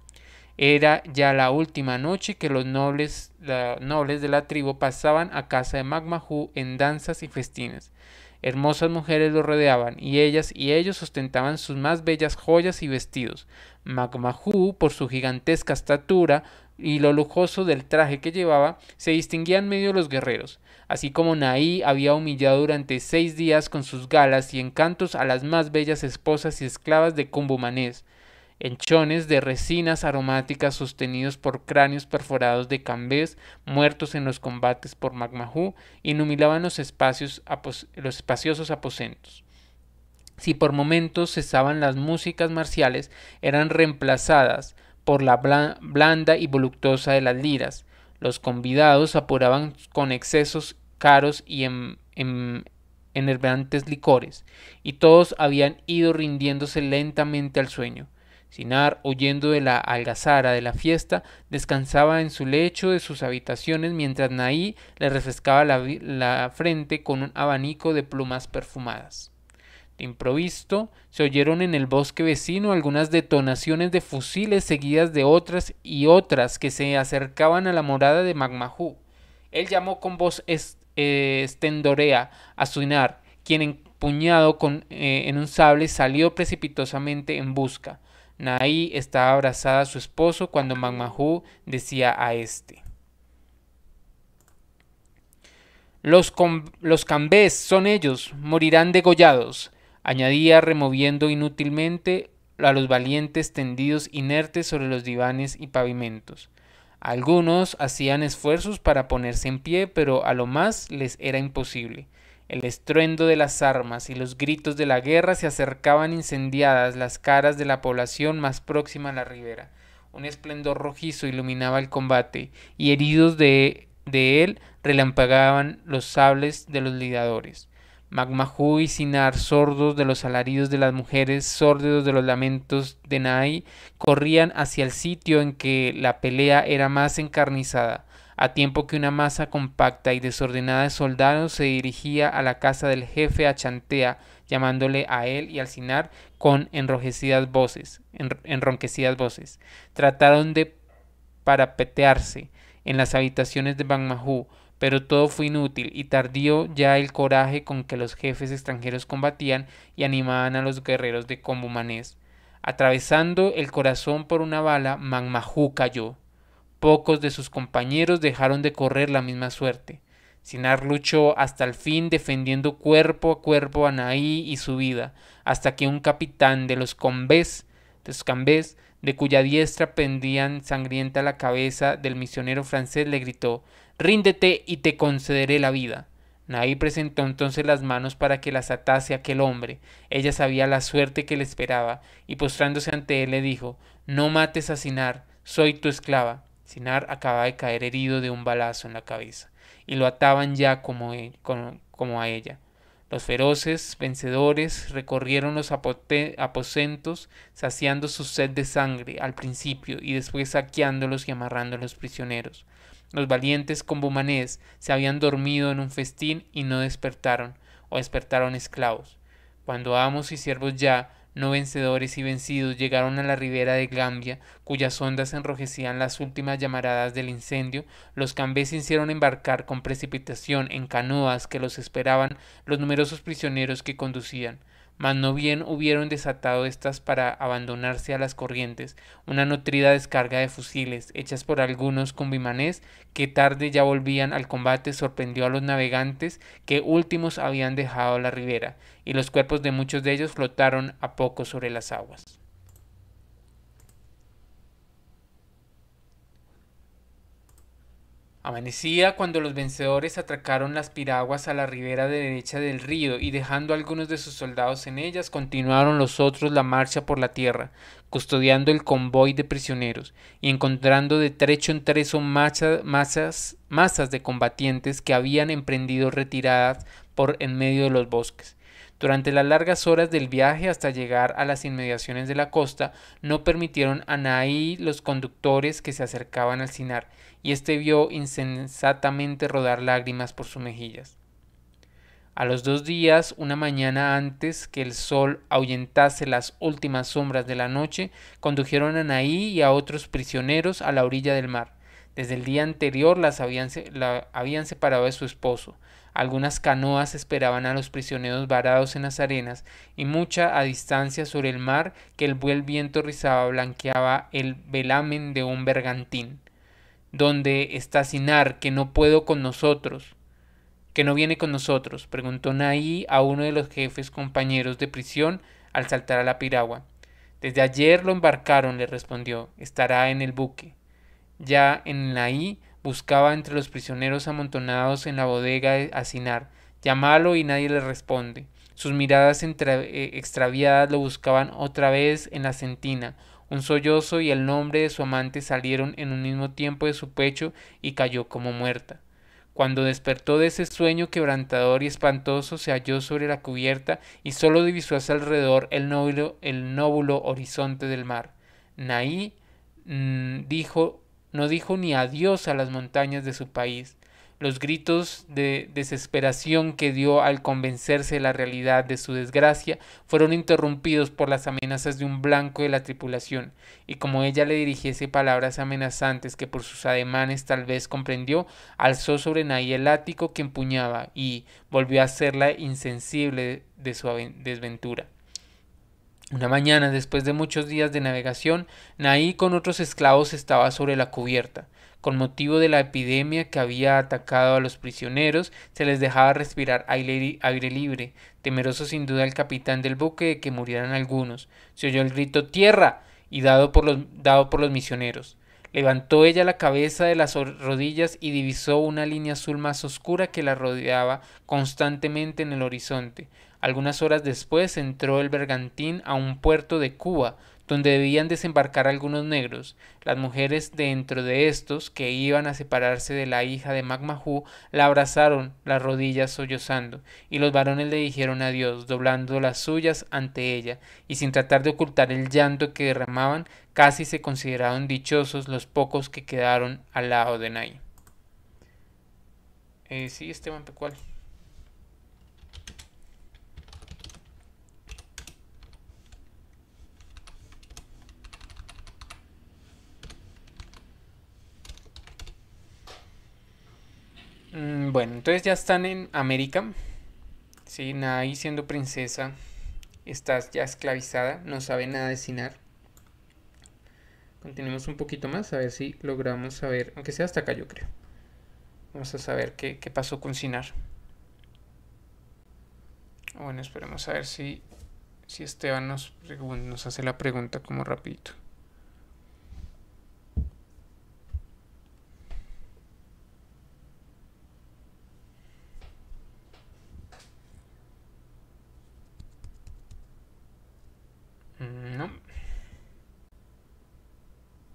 Era ya la última noche que los nobles, nobles de la tribu pasaban a casa de Magmahu en danzas y festines. Hermosas mujeres lo rodeaban, y ellas y ellos ostentaban sus más bellas joyas y vestidos. Magmahú, por su gigantesca estatura y lo lujoso del traje que llevaba, se distinguían en medio de los guerreros, así como Naí había humillado durante seis días con sus galas y encantos a las más bellas esposas y esclavas de Cumbumanés, enchones de resinas aromáticas sostenidos por cráneos perforados de cambés muertos en los combates por Magmahú, inhumilaban los, espacios, los espaciosos aposentos si por momentos cesaban las músicas marciales, eran reemplazadas por la blanda y voluptuosa de las liras. Los convidados apuraban con excesos caros y en, em, em, enervantes licores, y todos habían ido rindiéndose lentamente al sueño. Sinar, huyendo de la algazara de la fiesta, descansaba en su lecho de sus habitaciones mientras Naí le refrescaba la frente con un abanico de plumas perfumadas. Improvisto se oyeron en el bosque vecino algunas detonaciones de fusiles seguidas de otras y otras que se acercaban a la morada de Magmahú. Él llamó con voz eh, estendorea a Suinar, quien empuñado con, eh, en un sable salió precipitosamente en busca. Naí estaba abrazada a su esposo cuando Magmahú decía a éste. los cambés son ellos, morirán degollados añadía removiendo inútilmente a los valientes tendidos inertes sobre los divanes y pavimentos. Algunos hacían esfuerzos para ponerse en pie, pero a lo más les era imposible. El estruendo de las armas y los gritos de la guerra se acercaban incendiadas las caras de la población más próxima a la ribera. Un esplendor rojizo iluminaba el combate, y heridos de, él relampagaban los sables de los lidadores. Magmahú y Sinar, sordos de los alaridos de las mujeres, sordos de los lamentos de Nai, corrían hacia el sitio en que la pelea era más encarnizada, a tiempo que una masa compacta y desordenada de soldados se dirigía a la casa del jefe Achantea, llamándole a él y al Sinar con enrojecidas voces, enronquecidas voces. Trataron de parapetearse en las habitaciones de Magmahú, pero todo fue inútil y tardío ya el coraje con que los jefes extranjeros combatían y animaban a los guerreros de Combumanés. Atravesando el corazón por una bala, Manmajú cayó. Pocos de sus compañeros dejaron de correr la misma suerte. Sinar luchó hasta el fin defendiendo cuerpo a cuerpo a Naí y su vida, hasta que un capitán de los Combés, de los Cambés, de cuya diestra pendían sangrienta la cabeza del misionero francés, le gritó Ríndete y te concederé la vida. Nahí presentó entonces las manos para que las atase aquel hombre. Ella sabía la suerte que le esperaba, y postrándose ante él le dijo, No mates a Sinar, soy tu esclava. Sinar acaba de caer herido de un balazo en la cabeza, y lo ataban ya como, e, a ella. Los feroces vencedores recorrieron los aposentos, saciando su sed de sangre al principio y después saqueándolos y amarrando los prisioneros. Los valientes combomanés se habían dormido en un festín y no despertaron, o despertaron esclavos. Cuando amos y siervos ya, no vencedores y vencidos, llegaron a la ribera de Gambia, cuyas ondas enrojecían las últimas llamaradas del incendio, los cambés hicieron embarcar con precipitación en canoas que los esperaban los numerosos prisioneros que conducían mas no bien hubieron desatado estas para abandonarse a las corrientes, una nutrida descarga de fusiles, hechas por algunos con bimanés, que tarde ya volvían al combate, sorprendió a los navegantes que últimos habían dejado la ribera, y los cuerpos de muchos de ellos flotaron a poco sobre las aguas. Amanecía cuando los vencedores atracaron las piraguas a la ribera derecha del río y dejando algunos de sus soldados en ellas, continuaron los otros la marcha por la tierra, custodiando el convoy de prisioneros y encontrando de trecho en trecho masas, de combatientes que habían emprendido retiradas por en medio de los bosques. Durante las largas horas del viaje hasta llegar a las inmediaciones de la costa, no permitieron a Naí los conductores que se acercaban al Sinar, y éste vio insensatamente rodar lágrimas por sus mejillas. A los dos días, una mañana antes que el sol ahuyentase las últimas sombras de la noche, condujeron a Naí y a otros prisioneros a la orilla del mar. Desde el día anterior las habían, habían separado de su esposo. Algunas canoas esperaban a los prisioneros varados en las arenas y mucha a distancia sobre el mar que el buen viento rizaba blanqueaba el velamen de un bergantín. ¿Dónde está Sinar, que no puedo con nosotros? ¿Que no viene con nosotros? Preguntó Nahí a uno de los jefes compañeros de prisión al saltar a la piragua. Desde ayer lo embarcaron, le respondió. Estará en el buque. Ya en Naí buscaba entre los prisioneros amontonados en la bodega a Sinar. Llámalo y nadie le responde. Sus miradas eh, extraviadas lo buscaban otra vez en la sentina, un sollozo y el nombre de su amante salieron en un mismo tiempo de su pecho y cayó como muerta. Cuando despertó de ese sueño quebrantador y espantoso, se halló sobre la cubierta y solo divisó a su alrededor el nóbulo, horizonte del mar. Naí mm, dijo, no dijo ni adiós a las montañas de su país, los gritos de desesperación que dio al convencerse de la realidad de su desgracia fueron interrumpidos por las amenazas de un blanco de la tripulación, y como ella le dirigiese palabras amenazantes que por sus ademanes tal vez comprendió, alzó sobre Naí el ático que empuñaba y volvió a hacerla insensible de su desventura. Una mañana, después de muchos días de navegación, Naí con otros esclavos estaba sobre la cubierta. Con motivo de la epidemia que había atacado a los prisioneros, se les dejaba respirar aire, libre, temeroso sin duda el capitán del buque de que murieran algunos. Se oyó el grito ¡Tierra! y dado por los, dado por los misioneros. Levantó ella la cabeza de las rodillas y divisó una línea azul más oscura que la rodeaba constantemente en el horizonte. Algunas horas después entró el bergantín a un puerto de Cuba, donde debían desembarcar algunos negros. Las mujeres dentro de estos, que iban a separarse de la hija de Magmahu, la abrazaron las rodillas sollozando, y los varones le dijeron adiós, doblando las suyas ante ella, y sin tratar de ocultar el llanto que derramaban, casi se consideraron dichosos los pocos que quedaron al lado de Nai. Eh, sí, Esteban Mm, bueno, entonces ya están en América. Sí, ahí siendo princesa estás ya esclavizada, no sabe nada de Sinar. Continuemos un poquito más, a ver si logramos saber, aunque sea hasta acá yo creo. Vamos a saber qué, pasó con Sinar. Bueno, esperemos a ver si, si Esteban nos, nos hace la pregunta como rapidito.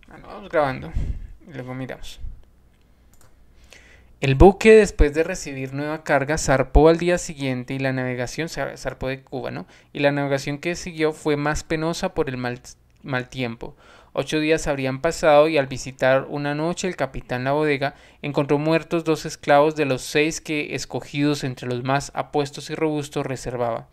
Ah, vamos grabando. Y luego miramos. El buque, después de recibir nueva carga, zarpó al día siguiente y la navegación, zarpó de Cuba, ¿no? Y la navegación que siguió fue más penosa por el mal, mal tiempo. Ocho días habrían pasado y al visitar una noche el capitán la bodega encontró muertos dos esclavos de los seis que, escogidos entre los más apuestos y robustos, reservaba.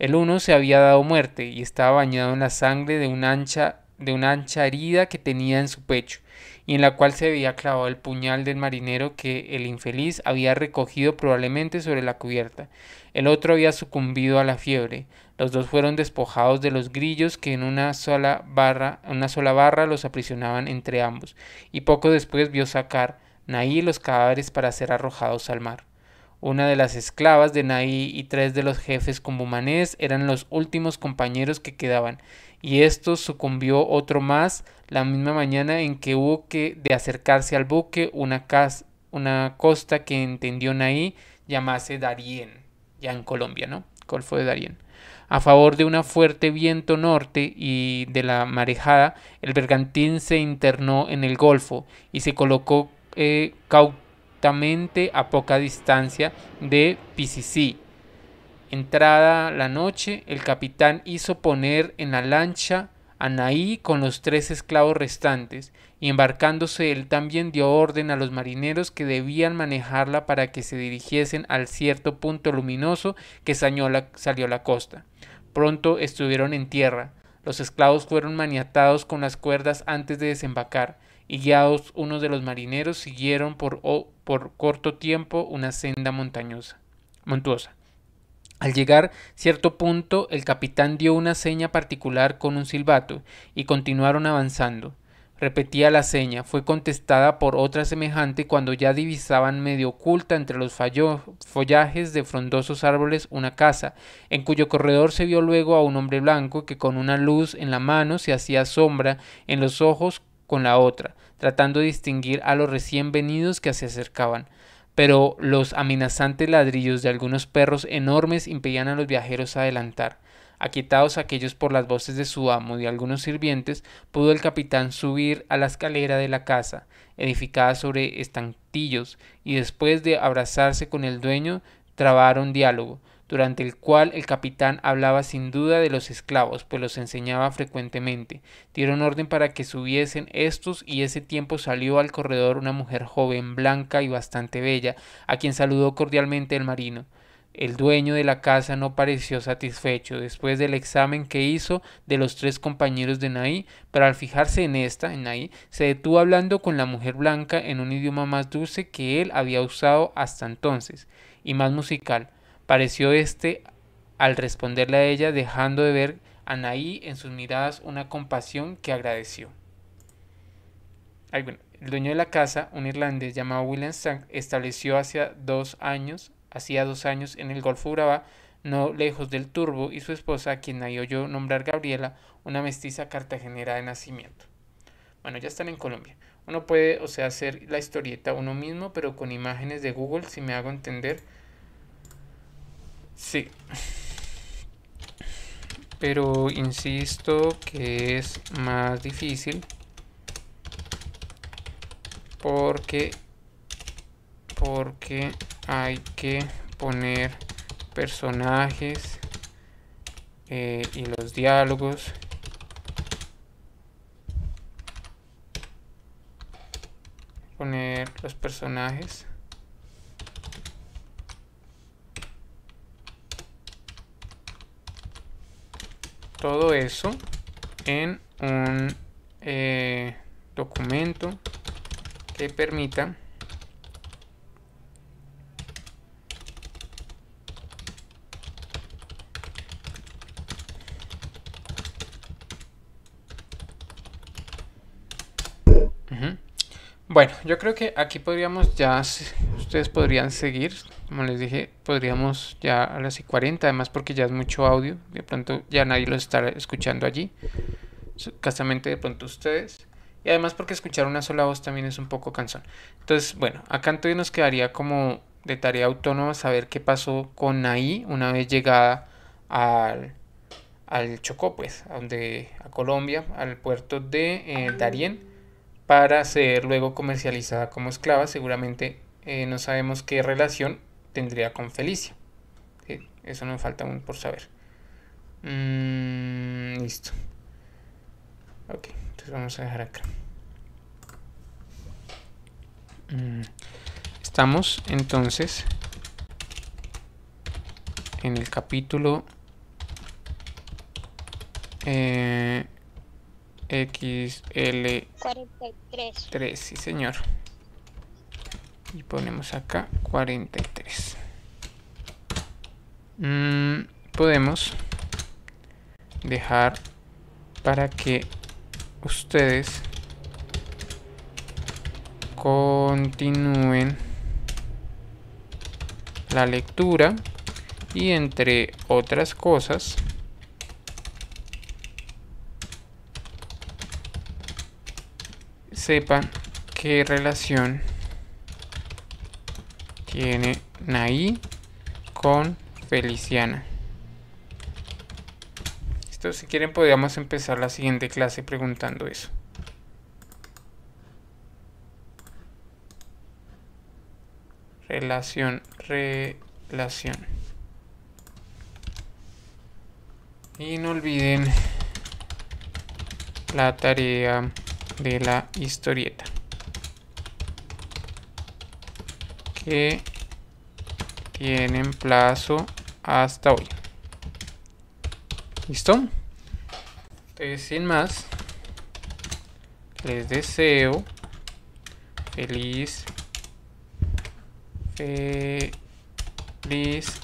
El uno se había dado muerte y estaba bañado en la sangre de una ancha, de una ancha herida que tenía en su pecho y en la cual se había clavado el puñal del marinero que el infeliz había recogido probablemente sobre la cubierta. El otro había sucumbido a la fiebre. Los dos fueron despojados de los grillos que en una sola barra, una sola barra los aprisionaban entre ambos, y poco después vio sacar Naí los cadáveres para ser arrojados al mar. Una de las esclavas de Naí y tres de los jefes cumbumanés eran los últimos compañeros que quedaban, y esto sucumbió otro más la misma mañana en que hubo que de acercarse al buque una, una costa que entendió Naí llamase Darién, ya en Colombia, ¿no? Golfo de Darién. A favor de un fuerte viento norte y de la marejada, el bergantín se internó en el golfo y se colocó eh, a poca distancia de PCC. Entrada la noche, el capitán hizo poner en la lancha a Anaí con los tres esclavos restantes, y embarcándose él también dio orden a los marineros que debían manejarla para que se dirigiesen al cierto punto luminoso que salió la costa. Pronto estuvieron en tierra. Los esclavos fueron maniatados con las cuerdas antes de desembarcar, y guiados unos de los marineros siguieron por, por corto tiempo una senda montañosa, montuosa. Al llegar cierto punto, el capitán dio una seña particular con un silbato y continuaron avanzando. Repetía la seña, fue contestada por otra semejante cuando ya divisaban medio oculta entre los follajes de frondosos árboles una casa, en cuyo corredor se vio luego a un hombre blanco que con una luz en la mano se hacía sombra en los ojos con la otra, tratando de distinguir a los recién venidos que se acercaban. Pero los amenazantes ladrillos de algunos perros enormes impedían a los viajeros adelantar. Aquietados aquellos por las voces de su amo y algunos sirvientes, pudo el capitán subir a la escalera de la casa, edificada sobre estantillos, y después de abrazarse con el dueño, trabaron diálogo durante el cual el capitán hablaba sin duda de los esclavos, pues los enseñaba frecuentemente. Dieron orden para que subiesen estos y ese tiempo salió al corredor una mujer joven, blanca y bastante bella, a quien saludó cordialmente el marino. El dueño de la casa no pareció satisfecho después del examen que hizo de los tres compañeros de Naí, pero al fijarse en esta, en Naí, se detuvo hablando con la mujer blanca en un idioma más dulce que él había usado hasta entonces, y más musical, Pareció éste al responderle a ella, dejando de ver a Naí en sus miradas una compasión que agradeció. el dueño de la casa, un irlandés llamado William Stank, estableció hacia dos años, hacía dos años en el Golfo Urabá, no lejos del Turbo, y su esposa, a quien Naí oyó nombrar Gabriela, una mestiza cartagenera de nacimiento. Bueno, ya están en Colombia. Uno puede, o sea, hacer la historieta uno mismo, pero con imágenes de Google, si me hago entender, Sí. Pero insisto que es más difícil. Porque... Porque hay que poner personajes eh, y los diálogos poner los personajes todo eso en un eh, documento que permita Bueno, yo creo que aquí podríamos ya, ustedes podrían seguir como les dije, podríamos ya a las y 40, además porque ya es mucho audio, de pronto ya nadie lo está escuchando allí, casamente de pronto ustedes. Y además porque escuchar una sola voz también es un poco cansón. Entonces, bueno, acá entonces nos quedaría como de tarea autónoma saber qué pasó con ahí una vez llegada al, al Chocó, pues, a, donde, a Colombia, al puerto de eh, Darién, para ser luego comercializada como esclava. Seguramente eh, no sabemos qué relación tendría con Felicia. Eso nos falta aún por saber. Mm, listo. Ok, entonces vamos a dejar acá. Mm, estamos entonces en el capítulo eh, XL 43. 3, sí señor y ponemos acá 43 mm, podemos dejar para que ustedes continúen la lectura y entre otras cosas sepan qué relación tiene Naí con Feliciana. Esto si quieren podríamos empezar la siguiente clase preguntando eso. Relación, relación. Y no olviden la tarea de la historieta. que tienen plazo hasta hoy. ¿Listo? Entonces, sin más, les deseo feliz, feliz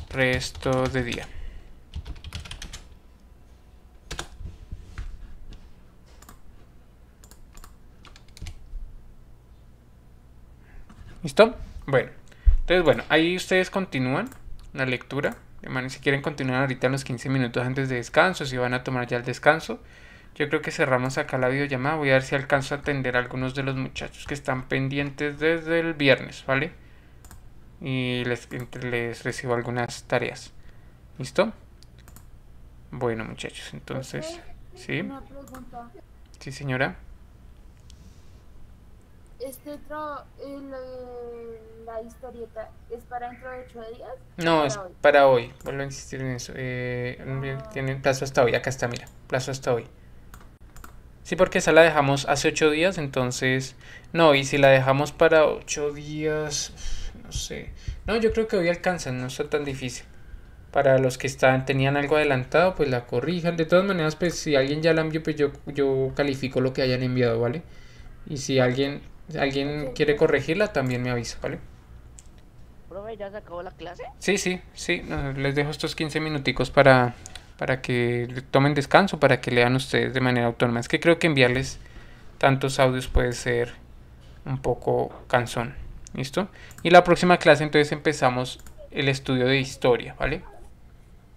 resto de día. ¿Listo? Bueno. Entonces, bueno, ahí ustedes continúan la lectura. si quieren continuar ahorita en los 15 minutos antes de descanso, si van a tomar ya el descanso. Yo creo que cerramos acá la videollamada. Voy a ver si alcanzo a atender a algunos de los muchachos que están pendientes desde el viernes, ¿vale? Y les, les recibo algunas tareas. ¿Listo? Bueno, muchachos, entonces... ¿Sí? Sí, señora este otro eh, la historieta es para dentro de ocho días. No, es para hoy. Vuelvo a insistir en eso. Eh, ah. Tienen plazo hasta hoy. Acá está, mira. Plazo hasta hoy. Sí, porque esa la dejamos hace ocho días, entonces... No, y si la dejamos para ocho días... No sé. No, yo creo que hoy alcanzan, no está tan difícil. Para los que están, tenían algo adelantado, pues la corrijan. De todas maneras, pues si alguien ya la envió, pues yo, yo califico lo que hayan enviado, ¿vale? Y si alguien alguien quiere corregirla, también me avisa, ¿vale? ¿Profe, ya se acabó la clase? Sí, sí, sí. les dejo estos 15 minuticos para, para que tomen descanso, para que lean ustedes de manera autónoma. Es que creo que enviarles tantos audios puede ser un poco cansón. ¿Listo? Y la próxima clase entonces empezamos el estudio de historia, ¿vale?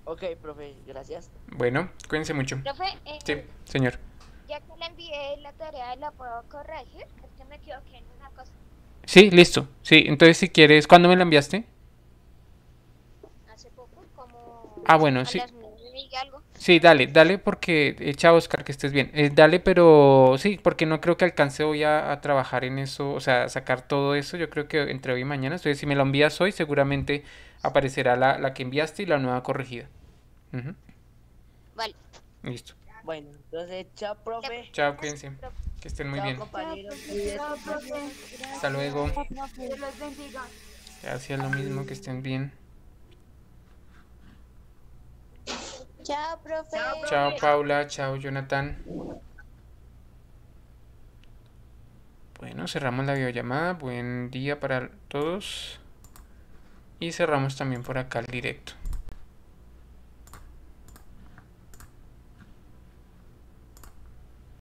Ok, profe, gracias. Bueno, cuídense mucho. Profe, eh, sí, señor. Ya que le envié la tarea, ¿la puedo corregir? Sí, listo. Sí, entonces si quieres, ¿cuándo me la enviaste? Hace poco, como... Ah, bueno, sí. Sí, dale, dale porque, echa chao Oscar, que estés bien. Eh, dale, pero sí, porque no creo que alcance hoy a, trabajar en eso, o sea, sacar todo eso, yo creo que entre hoy y mañana. Entonces, si me lo envías hoy, seguramente aparecerá la, que enviaste y la nueva corregida. Vale. Listo. Bueno, entonces, chao, profe. Chao, cuídense. Que estén muy bien. Chao, profe. Hasta luego. Gracias, lo mismo, que estén bien. Chao, profe. Chao, Paula. Chao, Jonathan. Bueno, cerramos la videollamada. Buen día para todos. Y cerramos también por acá el directo.